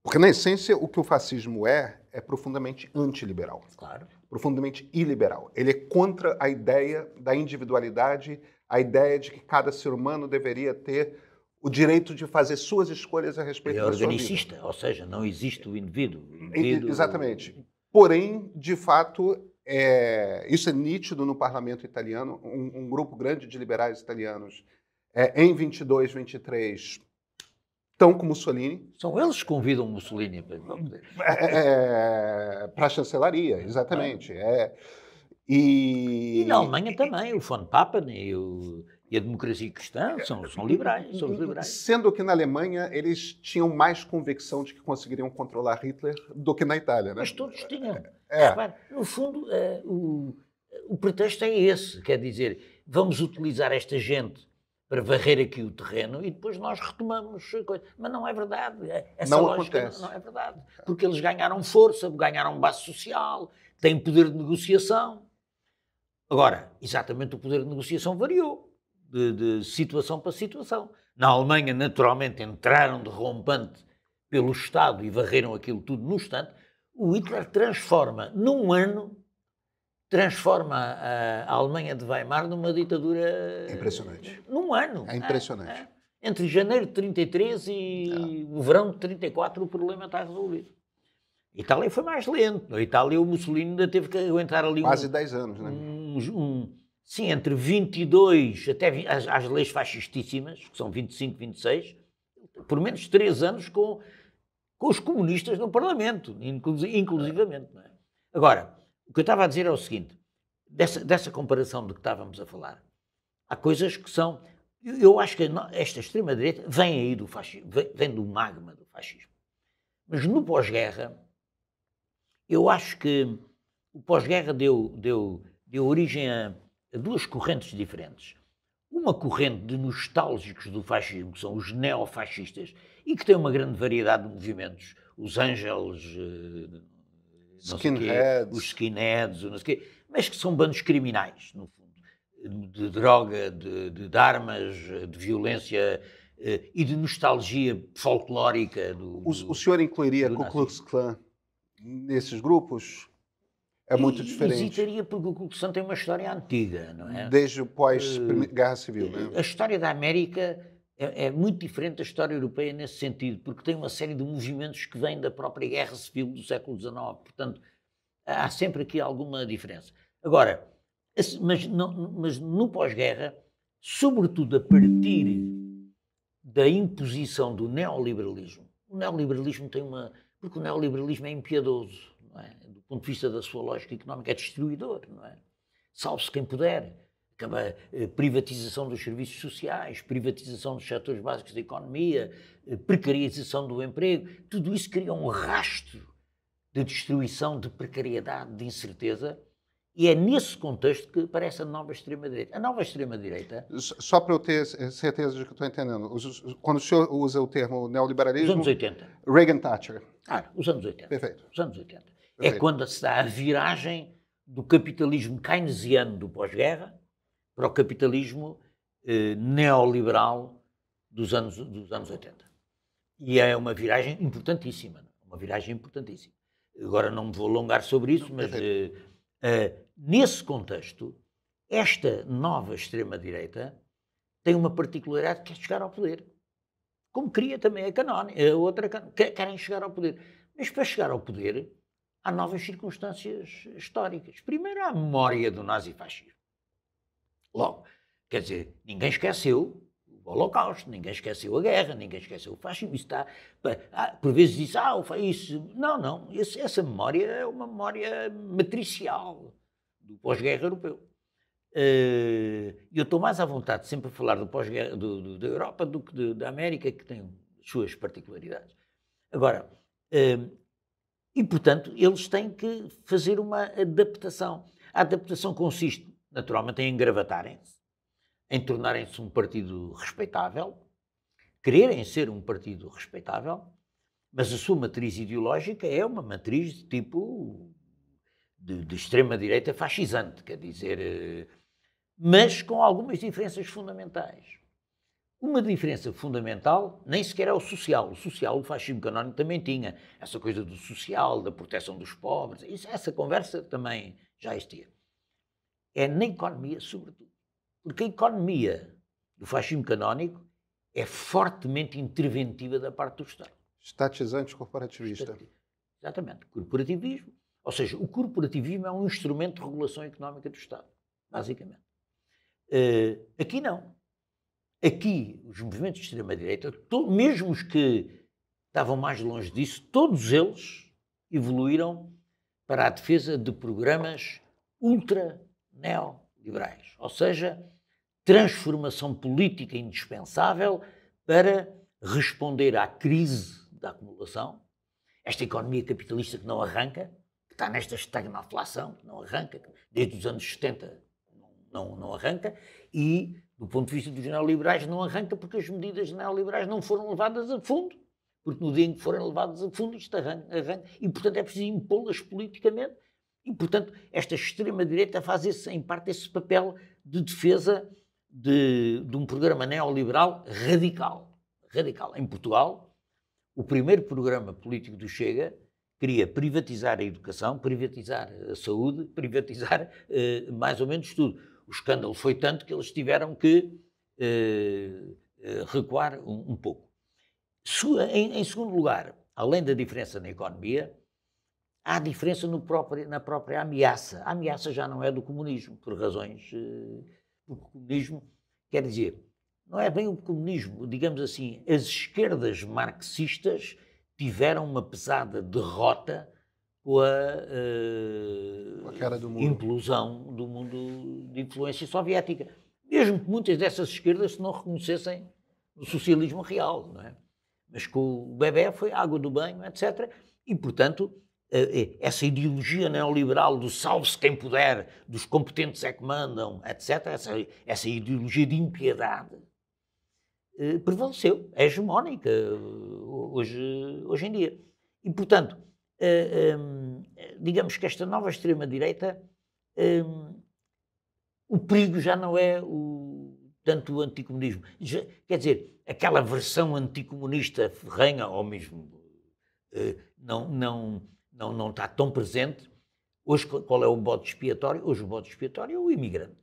Porque, na essência, o que o fascismo é, é profundamente antiliberal. Claro. Profundamente iliberal. Ele é contra a ideia da individualidade, a ideia de que cada ser humano deveria ter o direito de fazer suas escolhas a respeito Ele é da sua vida. organicista, ou seja, não existe o indivíduo. O indivíduo... Exatamente. Porém, de fato, é, isso é nítido no parlamento italiano, um, um grupo grande de liberais italianos é, em 22, 23 estão com Mussolini. São eles que convidam Mussolini é, é, é para a chancelaria, exatamente. É. é. E... e... na Alemanha também, o von Papen e, o, e a democracia cristã são, são, liberais, são liberais. Sendo que na Alemanha eles tinham mais convicção de que conseguiriam controlar Hitler do que na Itália. Né? Mas todos tinham. É. no fundo, eh, o, o pretexto é esse, quer dizer, vamos utilizar esta gente para varrer aqui o terreno e depois nós retomamos Mas não é verdade. É, essa não lógica acontece. não é verdade. Porque eles ganharam força, ganharam base social, têm poder de negociação. Agora, exatamente o poder de negociação variou de, de situação para situação. Na Alemanha, naturalmente, entraram de rompante pelo Estado e varreram aquilo tudo no instante o Hitler transforma, num ano, transforma a, Alemanha de Weimar numa ditadura... É impressionante. Num ano. É impressionante. É, é. entre janeiro de 33 e ah. o verão de 34 o problema está resolvido. Itália foi mais lento. Na Itália o Mussolini ainda teve que aguentar ali... Quase um, 10 anos, né? Um, um, sim, entre 22 até as, as leis fascistíssimas, que são 25, 26, por menos 3 anos com com os comunistas no Parlamento, é. inclusivamente. Não é? Agora, o que eu estava a dizer é o seguinte, dessa, dessa comparação de que estávamos a falar, há coisas que são... Eu, acho que esta extrema-direita vem aí do fascismo, vem, do magma do fascismo. Mas no pós-guerra, eu acho que o pós-guerra deu, deu, deu origem a duas correntes diferentes uma corrente de nostálgicos do fascismo, que são os neofascistas, e que tem uma grande variedade de movimentos. Os Ângeles, eh, skinheads. os skinheads, não sei quê, mas que são bandos criminais, no fundo, de droga, de, de armas, de violência eh, e de nostalgia folclórica. Do, o, do, o senhor incluiria Ku Klux Klan nesses grupos? É muito e, diferente. Hesitaria porque o Culto Santo tem uma história antiga, não é? Desde o pós-Guerra eh, Civil, não é? A história da América é, é, muito diferente da história europeia nesse sentido, porque tem uma série de movimentos que vêm da própria Guerra Civil do século XIX. Portanto, há sempre aqui alguma diferença. Agora, mas, não, mas no pós-guerra, sobretudo a partir da imposição do neoliberalismo, o neoliberalismo tem uma. Porque o neoliberalismo é impiedoso, não é? ponto de vista da sua lógica económica, é destruidor, não é? Salve-se quem puder. Acaba eh, privatização dos serviços sociais, privatização dos setores básicos da economia, eh, precarização do emprego. Tudo isso cria um rastro de destruição, de precariedade, de incerteza. E é nesse contexto que aparece a nova extrema-direita. A nova extrema-direita. Só para eu ter certeza de que estou entendendo, quando o senhor usa o termo neoliberalismo. Os anos 80. Reagan Thatcher. Ah, os anos 80. Perfeito. Os anos 80. É quando se dá a viragem do capitalismo keynesiano do pós-guerra para o capitalismo eh, neoliberal dos anos, dos anos 80. E é uma viragem importantíssima, é? uma viragem importantíssima. Agora não me vou alongar sobre isso, mas eh, eh, nesse contexto, esta nova extrema-direita tem uma particularidade que é chegar ao poder. Como queria também a, Canon, a outra, querem chegar ao poder. Mas para chegar ao poder, há novas circunstâncias históricas. Primeiro, a memória do nazifascismo. Logo, quer dizer, ninguém esqueceu o Holocausto, ninguém esqueceu a guerra, ninguém esqueceu o fascismo. está, ah, por vezes diz, ah, isso. Não, não. essa memória é uma memória matricial do pós-guerra europeu. Eh, eu estou mais à vontade sempre a falar do pós-guerra do, do, da Europa do que da América, que tem suas particularidades. Agora, eh, e, portanto, eles têm que fazer uma adaptação. A adaptação consiste, naturalmente, em engravatarem-se, em tornarem-se um partido respeitável, quererem ser um partido respeitável, mas a sua matriz ideológica é uma matriz de tipo de, de extrema-direita fascisante, quer dizer, eh, mas com algumas diferenças fundamentais. Uma diferença fundamental nem sequer é o social. O social o fascismo canónico também tinha. Essa coisa do social, da proteção dos pobres, isso, essa conversa também já existia. É na economia, sobretudo. Porque a economia do fascismo canónico é fortemente interventiva da parte do Estado. Estatizante corporativista. Exatamente. Corporativismo. Ou seja, o corporativismo é um instrumento de regulação económica do Estado, basicamente. Uh, aqui não aqui os movimentos de extrema-direita, mesmo os que estavam mais longe disso, todos eles evoluíram para a defesa de programas ultra-neoliberais, ou seja, transformação política indispensável para responder à crise da acumulação, esta economia capitalista que não arranca, que está nesta estagnação, que não arranca, desde os anos 70 não, não arranca, e do ponto de vista dos neoliberais, não arranca porque as medidas neoliberais não foram levadas a fundo. Porque no dia em que forem levadas a fundo, isto arranca, arranca. E, portanto, é preciso impô-las politicamente. E, portanto, esta extrema-direita faz, esse, em parte, esse papel de defesa de, de um programa neoliberal radical. Radical. Em Portugal, o primeiro programa político do Chega queria privatizar a educação, privatizar a saúde, privatizar eh, mais ou menos tudo o escândalo foi tanto que eles tiveram que eh, eh, recuar um, um pouco. Em, em, segundo lugar, além da diferença na economia, há diferença próprio, na própria ameaça. A ameaça já não é do comunismo, por razões. Eh, porque o comunismo, quer dizer, não é bem o comunismo, digamos assim, as esquerdas marxistas tiveram uma pesada derrota com a. Eh, cara do mundo. implosão do mundo de influência soviética. Mesmo que muitas dessas esquerdas se não reconhecessem o socialismo real, não é? Mas com o bebê foi água do banho, etc. E, portanto, eh, eh, essa ideologia neoliberal do salve-se quem puder, dos competentes é que mandam, etc., essa, essa ideologia de impiedade, eh, prevaleceu, é hegemónica hoje, hoje em dia. E, portanto, eh, ehm, digamos que esta nova extrema-direita, ehm, o perigo já não é o, tanto o anticomunismo. Já, quer dizer, aquela versão anticomunista ferrenha, ou mesmo eh, não, não, não, não está tão presente. Hoje, qual é o bode expiatório? Hoje, o bode expiatório é o imigrante,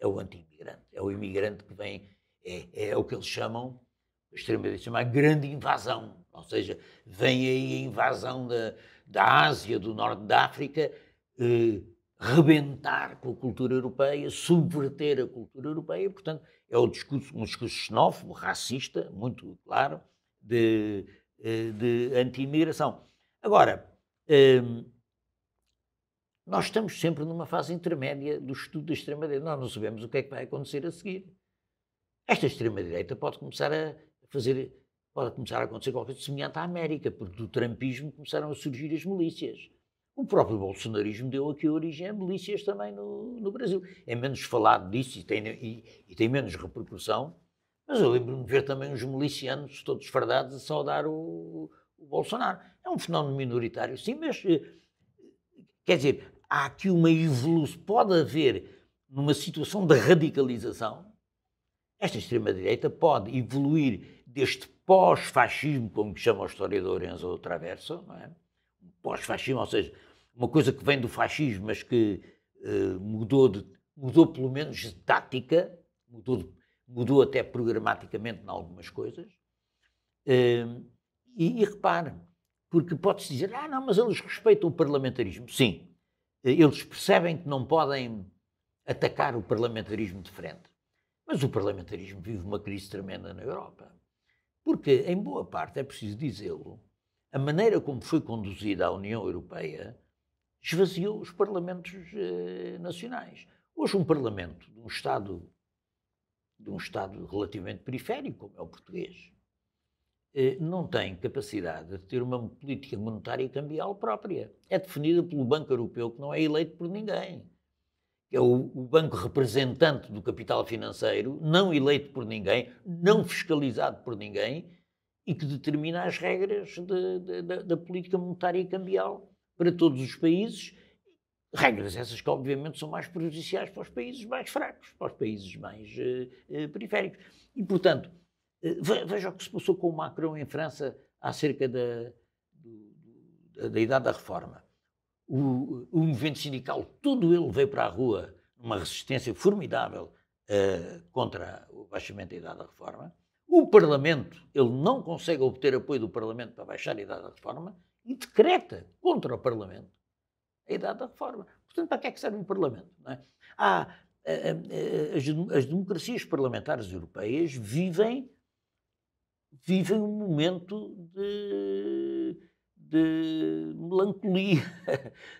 é o anti-imigrante, é o imigrante que vem, é, é o que eles chamam, a extrema-direita chama a grande invasão. Ou seja, vem aí a invasão da, da Ásia, do norte da África, eh, rebentar com a cultura europeia, subverter a cultura europeia. Portanto, é um discurso, um discurso xenófobo, racista, muito claro, de, eh, de anti-imigração. Agora, eh, nós estamos sempre numa fase intermédia do estudo da extrema-direita. Nós não sabemos o que é que vai acontecer a seguir. Esta extrema-direita pode começar a fazer pode começar a acontecer qualquer coisa semelhante à América, porque do trumpismo começaram a surgir as milícias. O próprio bolsonarismo deu aqui origem a milícias também no, no Brasil. É menos falado disso e tem, e, e tem menos repercussão, mas eu lembro-me de ver também os milicianos todos fardados a saudar o, o Bolsonaro. É um fenómeno minoritário, sim, mas eh, quer dizer, há aqui uma evolução. Pode haver, numa situação de radicalização, esta extrema-direita pode evoluir deste pós-fascismo, como chama o historiador Enzo Traverso, não é? pós-fascismo, ou seja, uma coisa que vem do fascismo, mas que uh, mudou, de, mudou pelo menos de tática, mudou, de, mudou até programaticamente em algumas coisas. Uh, e, e repare, porque pode-se dizer, ah, não, mas eles respeitam o parlamentarismo. Sim, eles percebem que não podem atacar o parlamentarismo de frente. Mas o parlamentarismo vive uma crise tremenda na Europa. Porque, em boa parte, é preciso dizê-lo, a maneira como foi conduzida a União Europeia esvaziou os parlamentos eh, nacionais. Hoje, um parlamento de um Estado, de um estado relativamente periférico, como é o português, eh, não tem capacidade de ter uma política monetária e cambial própria. É definida pelo Banco Europeu, que não é eleito por ninguém que é o, o, banco representante do capital financeiro, não eleito por ninguém, não fiscalizado por ninguém, e que determina as regras de, de, de, da política monetária e cambial para todos os países. Regras essas que, obviamente, são mais prejudiciais para os países mais fracos, para os países mais uh, uh, periféricos. E, portanto, uh, veja o que se passou com o Macron em França acerca da, da idade da reforma o, o movimento sindical, todo ele veio para a rua numa resistência formidável uh, contra o baixamento da idade da reforma. O Parlamento, ele não consegue obter apoio do Parlamento para baixar a idade da reforma e decreta contra o Parlamento a idade da reforma. Portanto, para que é que serve um Parlamento? É? as, as, democracias parlamentares europeias vivem, vivem um momento de de melancolia,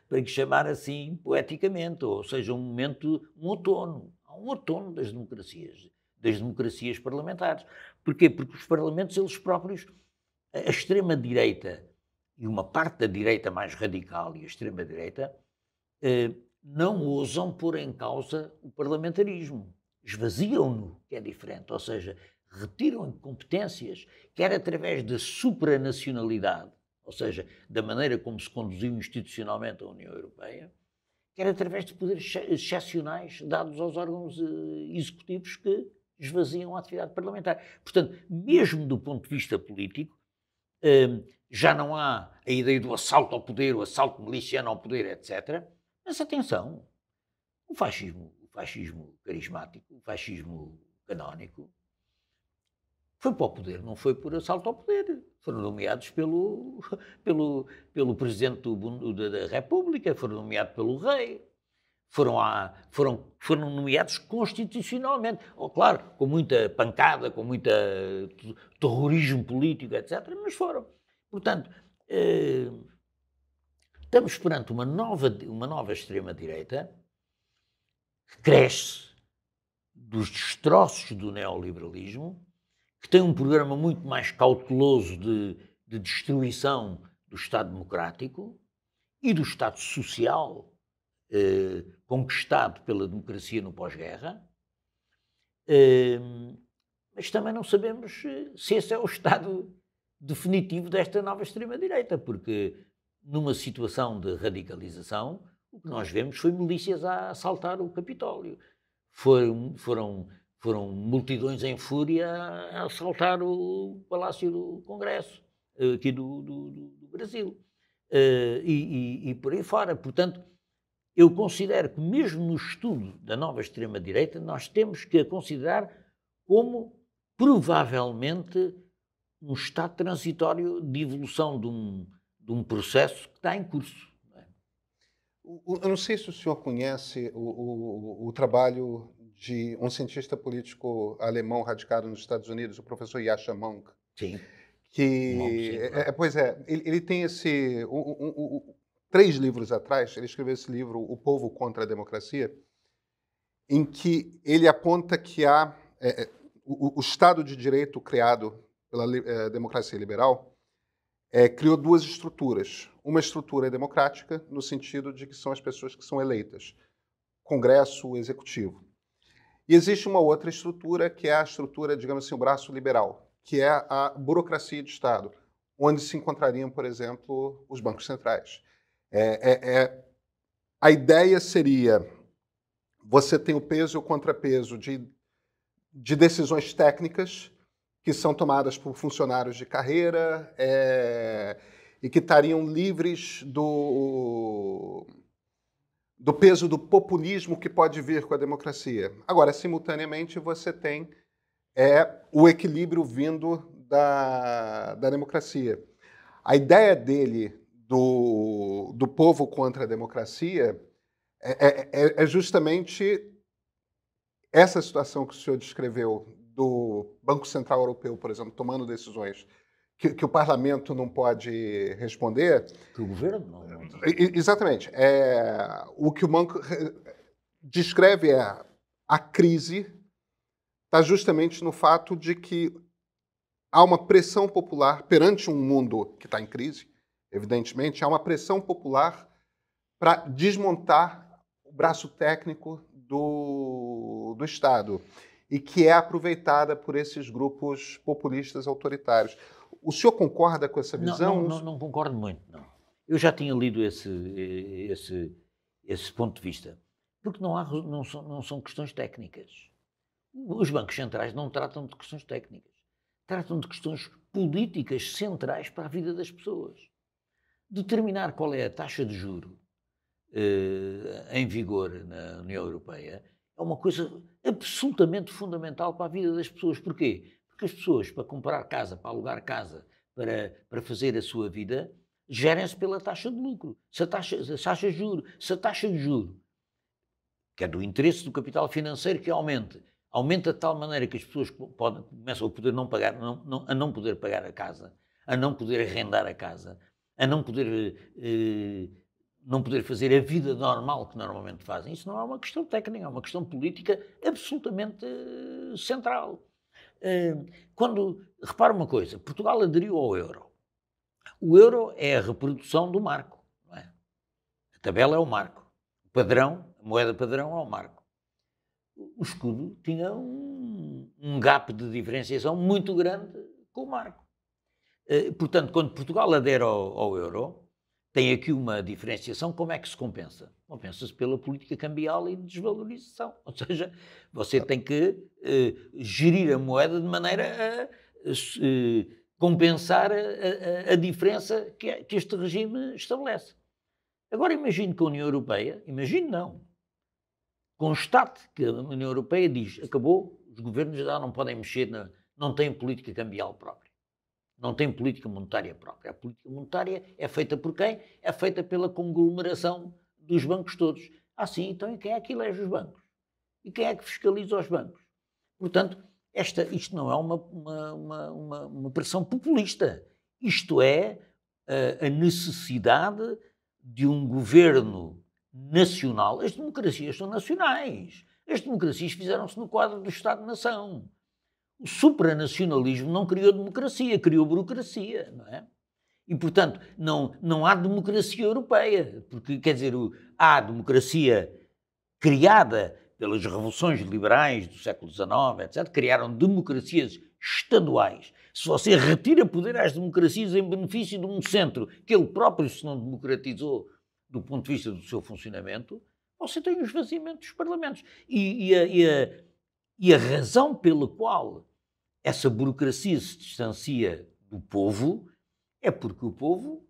para (laughs) que chamar assim poeticamente, ou seja, um momento, um outono. Há um outono das democracias, das democracias parlamentares. Porquê? Porque os parlamentos, eles próprios, a extrema-direita e uma parte da direita mais radical e a extrema-direita eh, não ousam pôr em causa o parlamentarismo. Esvaziam-no, que é diferente, ou seja, retiram competências, quer através da supranacionalidade, ou seja, da maneira como se conduziu institucionalmente a União Europeia, quer através de poderes excepcionais dados aos órgãos eh, executivos que esvaziam a atividade parlamentar. Portanto, mesmo do ponto de vista político, eh, já não há a ideia do assalto ao poder, o assalto miliciano ao poder, etc. Mas atenção, o fascismo, o fascismo carismático, o fascismo canónico, foi para o poder, não foi por assalto ao poder. Foram nomeados pelo, pelo, pelo Presidente do, da República, foram nomeados pelo Rei, foram, foram, foram nomeados constitucionalmente. Oh, claro, com muita pancada, com muito terrorismo político, etc., mas foram. Portanto, eh, estamos perante uma nova, uma nova extrema-direita que cresce dos destroços do neoliberalismo que tem um programa muito mais cauteloso de, de destruição do Estado democrático e do Estado social eh, conquistado pela democracia no pós-guerra, eh, mas também não sabemos eh, se esse é o Estado definitivo desta nova extrema-direita, porque numa situação de radicalização, o que nós vemos foi milícias a assaltar o Capitólio. Foram, foram foram multidões em fúria a assaltar o Palácio do Congresso, eh, aqui do, do, do Brasil, eh, e, e, e por aí fora. Portanto, eu considero que, mesmo no estudo da nova extrema-direita, nós temos que a considerar como provavelmente um estado transitório de evolução de um, de um processo que está em curso. É? Eu não sei se o senhor conhece o, o, o trabalho de um cientista político alemão radicado nos Estados Unidos, o professor Yasha Monk. Sim. Que, Monk, sim, é, é pois é, ele, ele tem esse... Um, um, um, três livros atrás, ele escreveu esse livro, O Povo contra a Democracia, em que ele aponta que há é, é o, o, Estado de Direito criado pela é, democracia liberal é, criou duas estruturas. Uma estrutura democrática, no sentido de que são as pessoas que são eleitas, Congresso, Executivo. E existe uma outra estrutura, que é a estrutura, digamos assim, o braço liberal, que é a burocracia de Estado, onde se encontrariam, por exemplo, os bancos centrais. É, é, é, a ideia seria: você tem o peso e o contrapeso de, de decisões técnicas que são tomadas por funcionários de carreira é, e que estariam livres do do peso do populismo que pode vir com a democracia. Agora, simultaneamente, você tem é, o equilíbrio vindo da, da democracia. A ideia dele do, do povo contra a democracia é, é, é, é justamente essa situação que o senhor descreveu do Banco Central Europeu, por exemplo, tomando decisões que, que, o parlamento não pode responder. Que o governo não. Exatamente. É, o que o Manco descreve é a crise está justamente no fato de que há uma pressão popular perante um mundo que está em crise, evidentemente, há uma pressão popular para desmontar o braço técnico do, do Estado e que é aproveitada por esses grupos populistas autoritários. O senhor concorda com essa visão? Não, não, não, não concordo muito, não. Eu já tinha lido esse, esse, esse ponto de vista, porque não, há, não, são, não são questões técnicas. Os bancos centrais não tratam de questões técnicas, tratam de questões políticas centrais para a vida das pessoas. Determinar qual é a taxa de juro eh, em vigor na União Europeia é uma coisa absolutamente fundamental para a vida das pessoas. Porquê? Porque as pessoas, para comprar casa, para alugar casa, para, para fazer a sua vida, gerem-se pela taxa de lucro. Se a taxa, se a taxa de juro, se a taxa de juro, que é do interesse do capital financeiro que aumente, aumenta de tal maneira que as pessoas podem, começam a poder não pagar, não, não, a não poder pagar a casa, a não poder arrendar a casa, a não poder eh, não poder fazer a vida normal que normalmente fazem. Isso não é uma questão técnica, é uma questão política absolutamente eh, central. Hum, quando, repara uma coisa, Portugal aderiu ao euro. O euro é a reprodução do marco, não é? A tabela é o marco. O padrão, a moeda padrão é o marco. O escudo tinha um, um gap de diferenciação muito grande com o marco. Eh, portanto, quando Portugal adere ao, ao euro, tem aqui uma diferenciação, como é que se compensa? Compensa-se pela política cambial e desvalorização. (laughs) Ou seja, você tem que eh, gerir a moeda de maneira a eh, compensar a, a, a diferença que, que este regime estabelece. Agora imagine que a União Europeia, Imagine não, constate que a União Europeia diz acabou, os governos já não podem mexer, na, não têm política cambial própria. Não tem política monetária própria. A política monetária é feita por quem? É feita pela conglomeração dos bancos todos. Ah, sim, então e quem é que elege os bancos? E quem é que fiscaliza os bancos? Portanto, esta, isto não é uma, uma, uma, uma pressão populista. Isto é a, eh, a necessidade de um governo nacional. As democracias são nacionais. As democracias fizeram-se no quadro do Estado-nação. O supranacionalismo não criou democracia, criou burocracia, não é? E, portanto, não, não há democracia europeia, porque, quer dizer, há democracia criada pelas revoluções liberais do século XIX, etc., criaram democracias estaduais. Se você retira poder às democracias em benefício de um centro que ele próprio se não democratizou do ponto de vista do seu funcionamento, você tem um esvaziamento dos parlamentos. E, e, a, e a, e a razão pela qual essa burocracia se distancia do povo é porque o povo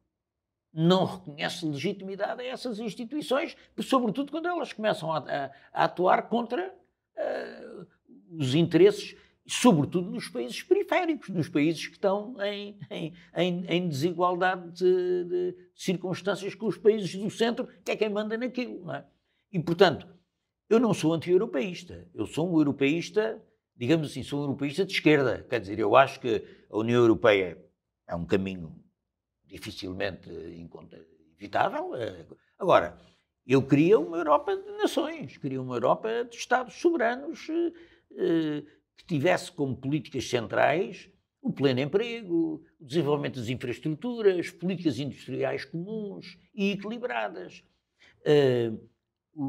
não reconhece legitimidade a essas instituições, sobretudo quando elas começam a, a, a atuar contra uh, os interesses, sobretudo nos países periféricos, nos países que estão em, em, em desigualdade de, de, circunstâncias com os países do centro, que é quem manda naquilo. É? E, portanto, eu não sou anti-europeísta. Eu sou um europeísta, digamos assim, sou um europeísta de esquerda. Quer dizer, eu acho que a União Europeia é um caminho dificilmente evitável. Eh, agora, eu queria uma Europa de nações, queria uma Europa de Estados soberanos eh, que tivesse como políticas centrais o pleno emprego, o desenvolvimento das infraestruturas, políticas industriais comuns e equilibradas. Uh,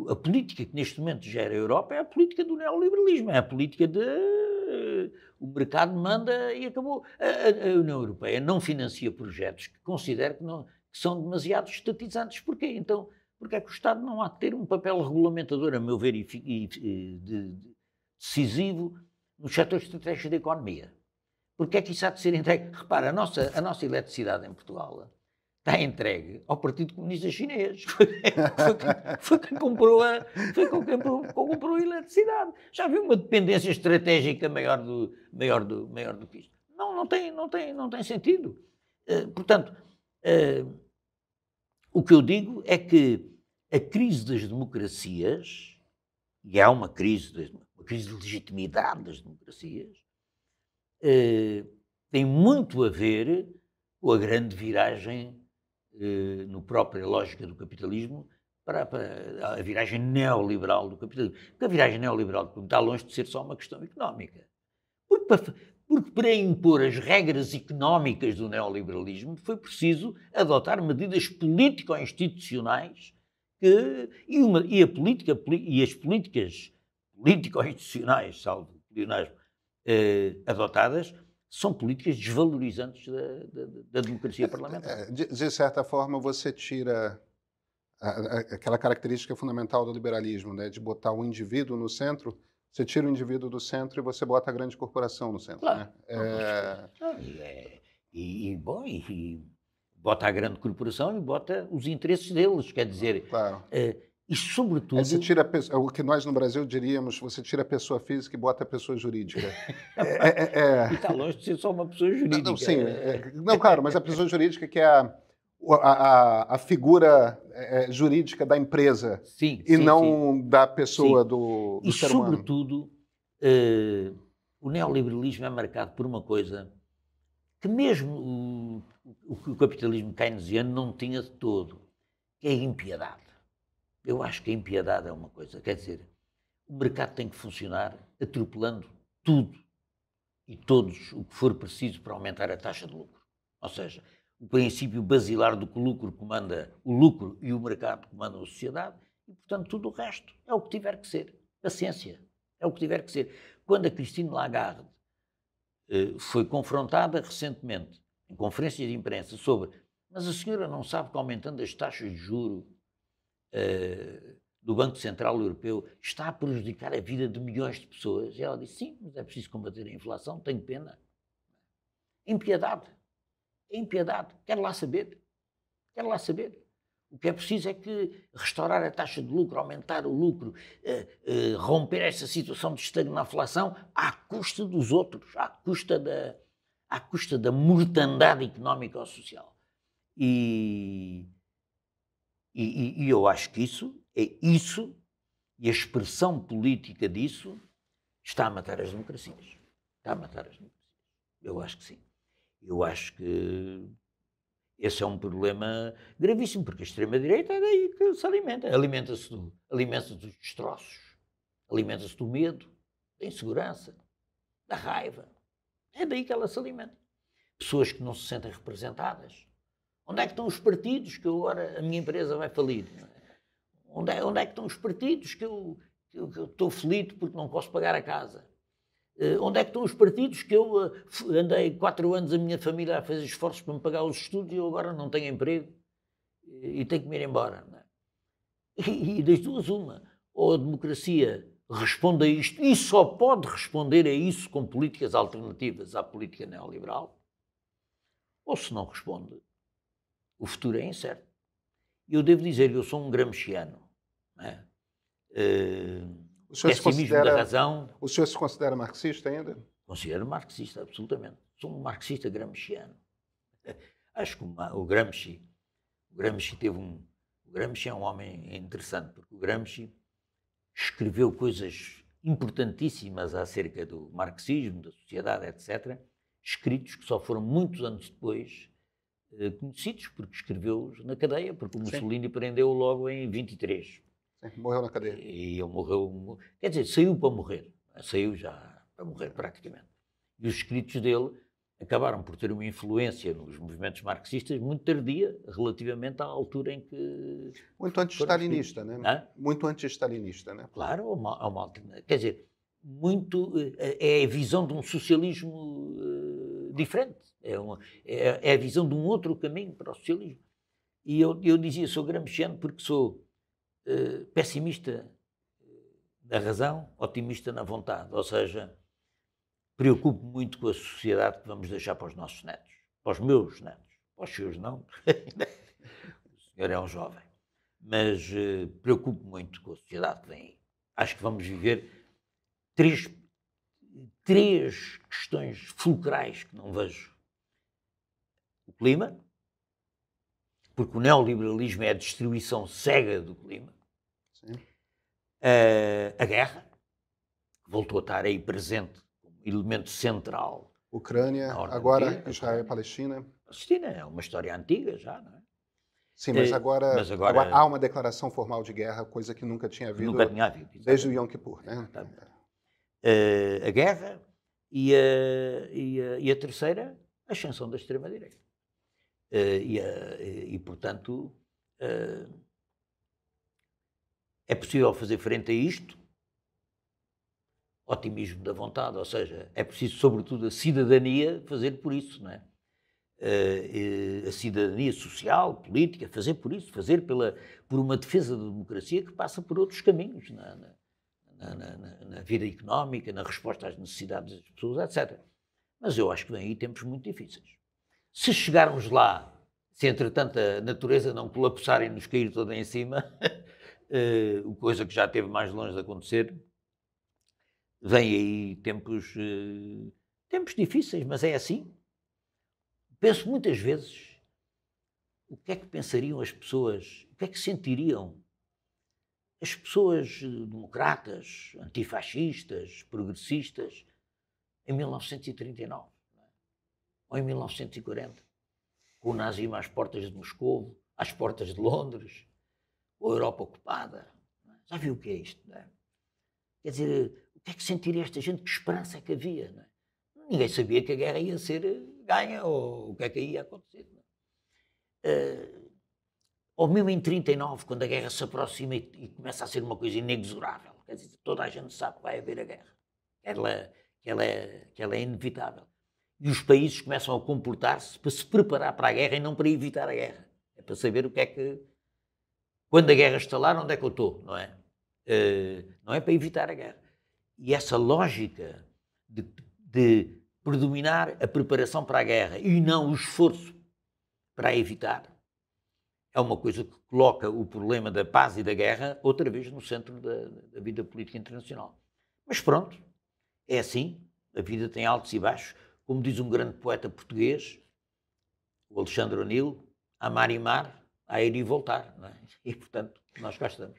a política que neste momento gera a Europa é a política do neoliberalismo, é a política de eh, o mercado manda e acabou. A, a União Europeia não financia projetos que considera que, não, que são demasiado estatizantes. Porquê? Então, porque é que o Estado não há de ter um papel regulamentador, a meu ver, e, e, eh, de, de, decisivo nos setores estratégicos da economia? Porque é que isso há de ser entregue? Repara, a nossa, a nossa eletricidade em Portugal está entregue ao Partido Comunista Chinês. foi, quem, comprou a, foi quem comprou, comprou a eletricidade. Já viu uma dependência estratégica maior do, maior do, maior do que isto. Não, não tem, não tem, não tem sentido. Uh, portanto, uh, o que eu digo é que a crise das democracias, e há uma crise, das, uma crise de legitimidade das democracias, uh, tem muito a ver com a grande viragem eh, no própria lógica do capitalismo, para, para, a viragem neoliberal do capitalismo. Porque a viragem neoliberal está longe de ser só uma questão económica. Porque para, porque para impor as regras económicas do neoliberalismo foi preciso adotar medidas político-institucionais que, e, uma, e, a política, e as políticas político-institucionais, salvo o eh, adotadas, são políticas desvalorizantes da, da, da democracia é, parlamentar. É, de, de, certa forma, você tira a, a, aquela característica fundamental do liberalismo, né, de botar o indivíduo no centro. Você tira o indivíduo do centro e você bota a grande corporação no centro. Claro. Né? É... é e, é, e, bom, e, e, bota a grande corporação e bota os interesses deles. Quer dizer, claro. Eh, e, sobretudo. você tira é o que nós no Brasil diríamos: você tira a pessoa física e bota a pessoa jurídica. (laughs) é, é, é... é. está longe de ser só uma pessoa jurídica. Não, não sim. Né? É... Não, claro, mas a pessoa jurídica que é a, a, a figura é, jurídica da empresa. Sim. E sim, não sim. da pessoa sim. do, do e, ser humano. Sobretudo, eh, o neoliberalismo é marcado por uma coisa que, mesmo o, o, o capitalismo keynesiano não tinha de todo, que é a impiedade. Eu acho que a impiedade é uma coisa. Quer dizer, o mercado tem que funcionar atropelando tudo e todos o que for preciso para aumentar a taxa de lucro. Ou seja, o princípio basilar do que o lucro comanda, o lucro e o mercado comanda a sociedade, e portanto tudo o resto é o que tiver que ser. Paciência, é o que tiver que ser. Quando a Cristina Lagarde eh, foi confrontada recentemente em conferências de imprensa sobre mas a senhora não sabe que aumentando as taxas de juro eh, do Banco Central Europeu está a prejudicar a vida de milhões de pessoas. E ela disse: sim, mas é preciso combater a inflação, tenho pena. Impiedade. Impiedade. Quero lá saber. Quero lá saber. O que é preciso é que restaurar a taxa de lucro, aumentar o lucro, eh, eh, romper esta situação de estagnação à custa dos outros, à custa da, à custa da mortandade económica ou social. E e, e, e eu acho que isso é isso e a expressão política disso está a matar as democracias. Está a matar as democracias. Eu acho que sim. Eu acho que esse é um problema gravíssimo, porque a extrema-direita é daí que se alimenta. Alimenta-se do, alimenta dos destroços, alimenta-se do medo, da insegurança, da raiva. É daí que ela se alimenta. Pessoas que não se sentem representadas, Onde é que estão os partidos que agora a minha empresa vai falir? Onde é, onde é que estão os partidos que eu, que eu, que eu estou feliz porque não posso pagar a casa? Uh, onde é que estão os partidos que eu uh, andei quatro anos a minha família a fazer esforços para me pagar os estudos e eu agora não tenho emprego e, e tenho que me ir embora? É? (laughs) E, e das duas, uma. Ou a democracia responde a isto e só pode responder a isso com políticas alternativas à política neoliberal, ou se não responde, o futuro é incerto. Eu devo dizer que eu sou um gramsciano. É? Uh, o senhor se considera, da razão. O senhor se considera marxista ainda? Considero marxista, absolutamente. Sou um marxista gramsciano. (laughs) Acho que o Gramsci, o Gramsci teve um, o Gramsci é um homem interessante, porque o Gramsci escreveu coisas importantíssimas acerca do marxismo, da sociedade, etc., escritos que só foram muitos anos depois eh, conhecidos, porque escreveu-os na cadeia, porque o Mussolini prendeu-o logo em 23. Sim, morreu na cadeia. E ele morreu, quer dizer, saiu para morrer, saiu já para morrer praticamente. E os escritos dele acabaram por ter uma influência nos movimentos marxistas muito tardia, relativamente à altura em que... Muito antes stalinista né? Hã? Muito antes stalinista né? Claro, é uma, uma, quer dizer, muito, eh, é a visão de um socialismo eh, diferente é, uma, é, é, a visão de um outro caminho para o socialismo. E eu, eu dizia, sou gramsciano porque sou uh, pessimista eh, na razão, otimista na vontade. Ou seja, preocupo muito com a sociedade que vamos deixar para os nossos netos, para os meus netos, para os seus não. (laughs) o senhor é um jovem. Mas uh, eh, preocupo muito com a sociedade que vem aí. Acho que vamos viver três, três questões fulcrais que não vejo clima, porque o neoliberalismo é a destruição cega do clima, uh, a guerra, voltou a estar aí presente como elemento central. Ucrânia, agora Israel e Palestina. Palestina é uma história antiga já, não é? Sim, mas eh, agora, mas agora, agora, há uma declaração formal de guerra, coisa que nunca tinha havido, nunca tinha havido desde o Yom Kippur. Né? Uh, a guerra e a, e, a, e a terceira, a ascensão da extrema-direita. Eh, e, eh, e, portanto, eh, é possível fazer frente a isto. Otimismo da vontade, ou seja, é preciso, sobretudo, a cidadania fazer por isso, não é? a cidadania social, política, fazer por isso, fazer pela, por uma defesa da democracia que passa por outros caminhos na, na, na, na vida económica, na resposta às necessidades das pessoas, etc. Mas eu acho que vem aí tempos muito difíceis. Se chegarmos lá, se entretanto a natureza não colapsar e nos cair toda em cima, uh, (laughs) coisa que já teve mais longe de acontecer, vem aí tempos, uh, tempos difíceis, mas é assim. Penso muitas vezes o que é que pensariam as pessoas, o que é que sentiriam as pessoas eh, democratas, antifascistas, progressistas, em 1939 ou em 1940, com o nazismo às portas de Moscou, às portas de Londres, com a Europa ocupada. Já viu o que é isto? É? Quer dizer, o que é que sentiria esta gente? Que esperança é que havia? É? Ninguém sabia que a guerra ia ser eh, ganha ou o que é que ia acontecer. Uh, ou mesmo em 39, quando a guerra se aproxima e, e, começa a ser uma coisa inexorável. Quer dizer, toda a gente sabe que vai haver a guerra. Ela, que ela é, que ela é inevitável e os países começam a comportar-se para se preparar para a guerra e não para evitar a guerra. É para saber o que é que. Quando a guerra estalar, onde é que eu estou, não é? Uh, não é para evitar a guerra. E essa lógica de, de predominar a preparação para a guerra e não o esforço para a evitar é uma coisa que coloca o problema da paz e da guerra outra vez no centro da, da vida política internacional. Mas pronto, é assim, a vida tem altos e baixos como diz um grande poeta português, o Alexandre O'Neill, amar e mar, a ir e voltar. É? (laughs) E, portanto, nós cá estamos.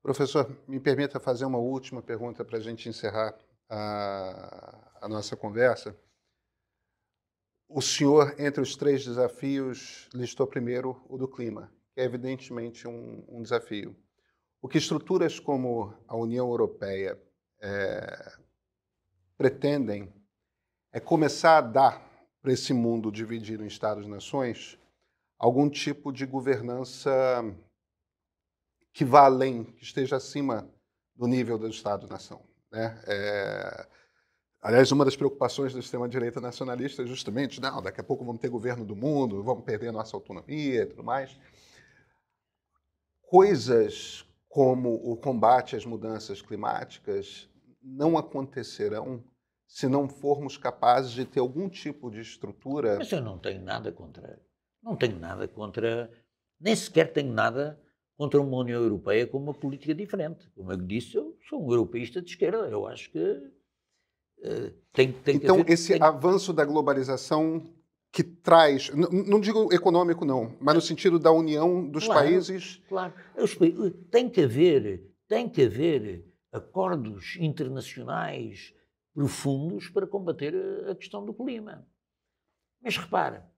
Professor, me permita fazer uma última pergunta para a gente encerrar a, a nossa conversa. O senhor, entre os três desafios, listou primeiro o do clima, que é evidentemente um, um desafio. O que estruturas como a União Europeia é, pretendem é começar a dar para esse mundo dividido em Estados-nações algum tipo de governança que vá além, que esteja acima do nível do Estado-nação. Né? É... Aliás, uma das preocupações do extrema-direita nacionalista é justamente, não, daqui a pouco vamos ter governo do mundo, vamos perder nossa autonomia e tudo mais. Coisas como o combate às mudanças climáticas não acontecerão se não formos capazes de ter algum tipo de estrutura. Mas eu não tenho nada contra. Não tenho nada contra. Nem sequer tenho nada contra uma União Europeia com uma política diferente. Como eu disse, eu sou um europeísta de esquerda. Eu acho que. Eh, tem, tem então, que esse tem... avanço da globalização que traz, não digo econômico não, mas no sentido da união dos claro, países. Claro, tem que haver, tem que haver acordos internacionais profundos para combater a questão do clima. Mas repara,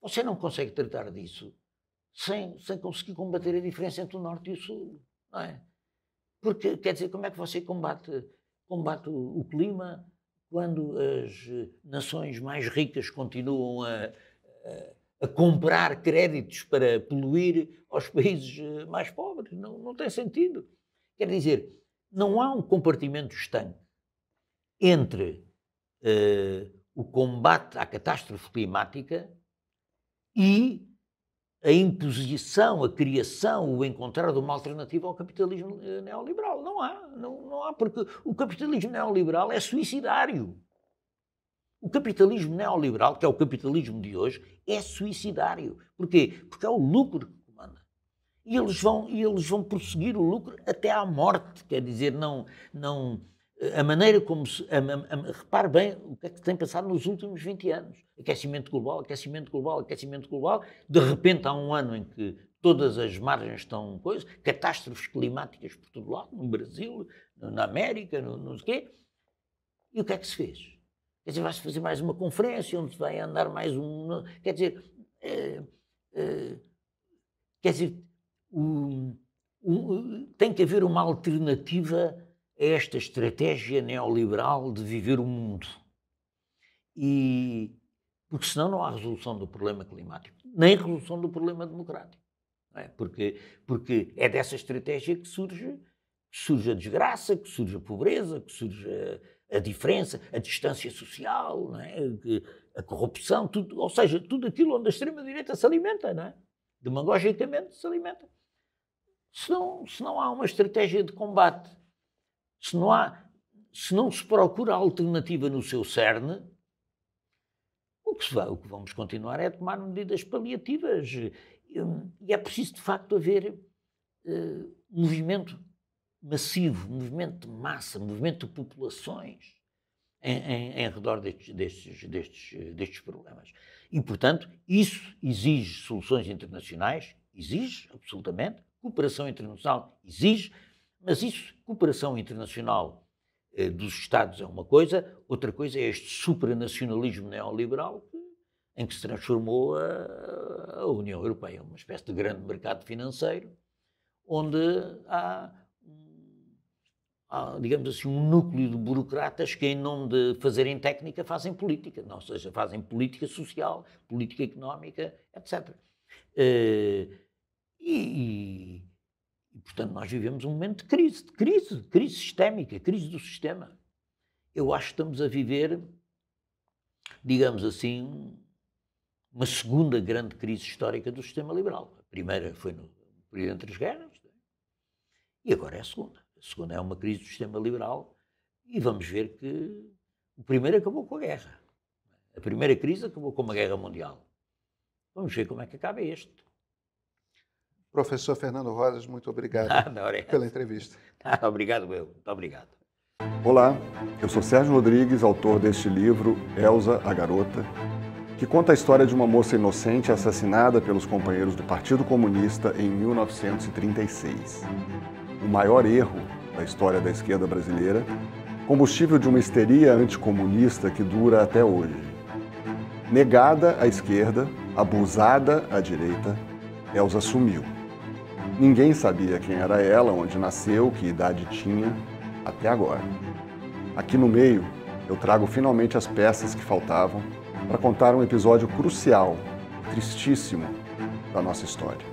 você não consegue tratar disso sem, sem conseguir combater a diferença entre o Norte e o Sul, não é? Porque, quer dizer, como é que você combate, combate o, clima quando as eh, nações mais ricas continuam a, a, a, comprar créditos para poluir aos países eh, mais pobres? Não, não tem sentido. Quer dizer, não há um compartimento estanque entre uh, o combate à catástrofe climática e a imposição, a criação, o encontrar de uma alternativa ao capitalismo eh, neoliberal. Não há, não, não há, porque o capitalismo neoliberal é suicidário. O capitalismo neoliberal, que é o capitalismo de hoje, é suicidário. Porquê? Porque é o lucro que comanda. E eles vão, e eles vão prosseguir o lucro até à morte. Quer dizer, não, não, a maneira como se. A, a, a, repare bem o que é que tem passado nos últimos 20 anos. Aquecimento global, aquecimento global, aquecimento global. De repente, há um ano em que todas as margens estão coisas, catástrofes climáticas por todo lado, no Brasil, na América, no, não sei quê. E o que é que se fez? Quer dizer, vai-se fazer mais uma conferência onde vai andar mais um. Quer dizer. É, é, quer dizer, tem que haver uma alternativa esta estratégia neoliberal de viver o mundo. E porque senão não há resolução do problema climático, nem resolução do problema democrático. É? Porque, porque é dessa estratégia que surge, que surge a desgraça, que surge a pobreza, que surge a, a diferença, a distância social, é? a corrupção, tudo, ou seja, tudo aquilo onde a extrema-direita se alimenta, não é? demagogicamente se alimenta. Se não, se não há uma estratégia de combate se não, há, se não se procura alternativa no seu cerne, o que, vai, o que vamos continuar é tomar medidas paliativas. E é preciso, de facto, haver uh, movimento massivo, movimento de massa, movimento de populações em, em, em redor destes, destes, destes, destes problemas. E, portanto, isso exige soluções internacionais, exige, absolutamente, cooperação internacional, exige mas isso, cooperação internacional eh, dos Estados é uma coisa, outra coisa é este supranacionalismo neoliberal em que se transformou a, a União Europeia, uma espécie de grande mercado financeiro, onde há Há, digamos assim, um núcleo de burocratas que, em nome de fazerem técnica, fazem política, não, ou seja, fazem política social, política económica, etc. Eh, e, e, portanto, nós vivemos um momento de crise, de crise, de crise sistémica, crise do sistema. Eu acho que estamos a viver, digamos assim, uma segunda grande crise histórica do sistema liberal. A primeira foi no período entre as guerras, é? e agora é a segunda. A segunda é uma crise do sistema liberal, e vamos ver que o primeiro acabou com a guerra. A primeira crise acabou com uma guerra mundial. Vamos ver como é que acaba este. Professor Fernando Rosas, muito obrigado (laughs) pela entrevista. (laughs) Ah, obrigado, meu. Muito obrigado. Olá, eu sou Sérgio Rodrigues, autor deste livro Elsa, a Garota, que conta a história de uma moça inocente assassinada pelos companheiros do Partido Comunista em 1936. O maior erro da história da esquerda brasileira, combustível de uma histeria anticomunista que dura até hoje. Negada à esquerda, abusada à direita, Elsa sumiu. Ninguém sabia quem era ela, onde nasceu, que idade tinha, até agora. Aqui no meio, eu trago finalmente as peças que faltavam para contar um episódio crucial, tristíssimo, da nossa história.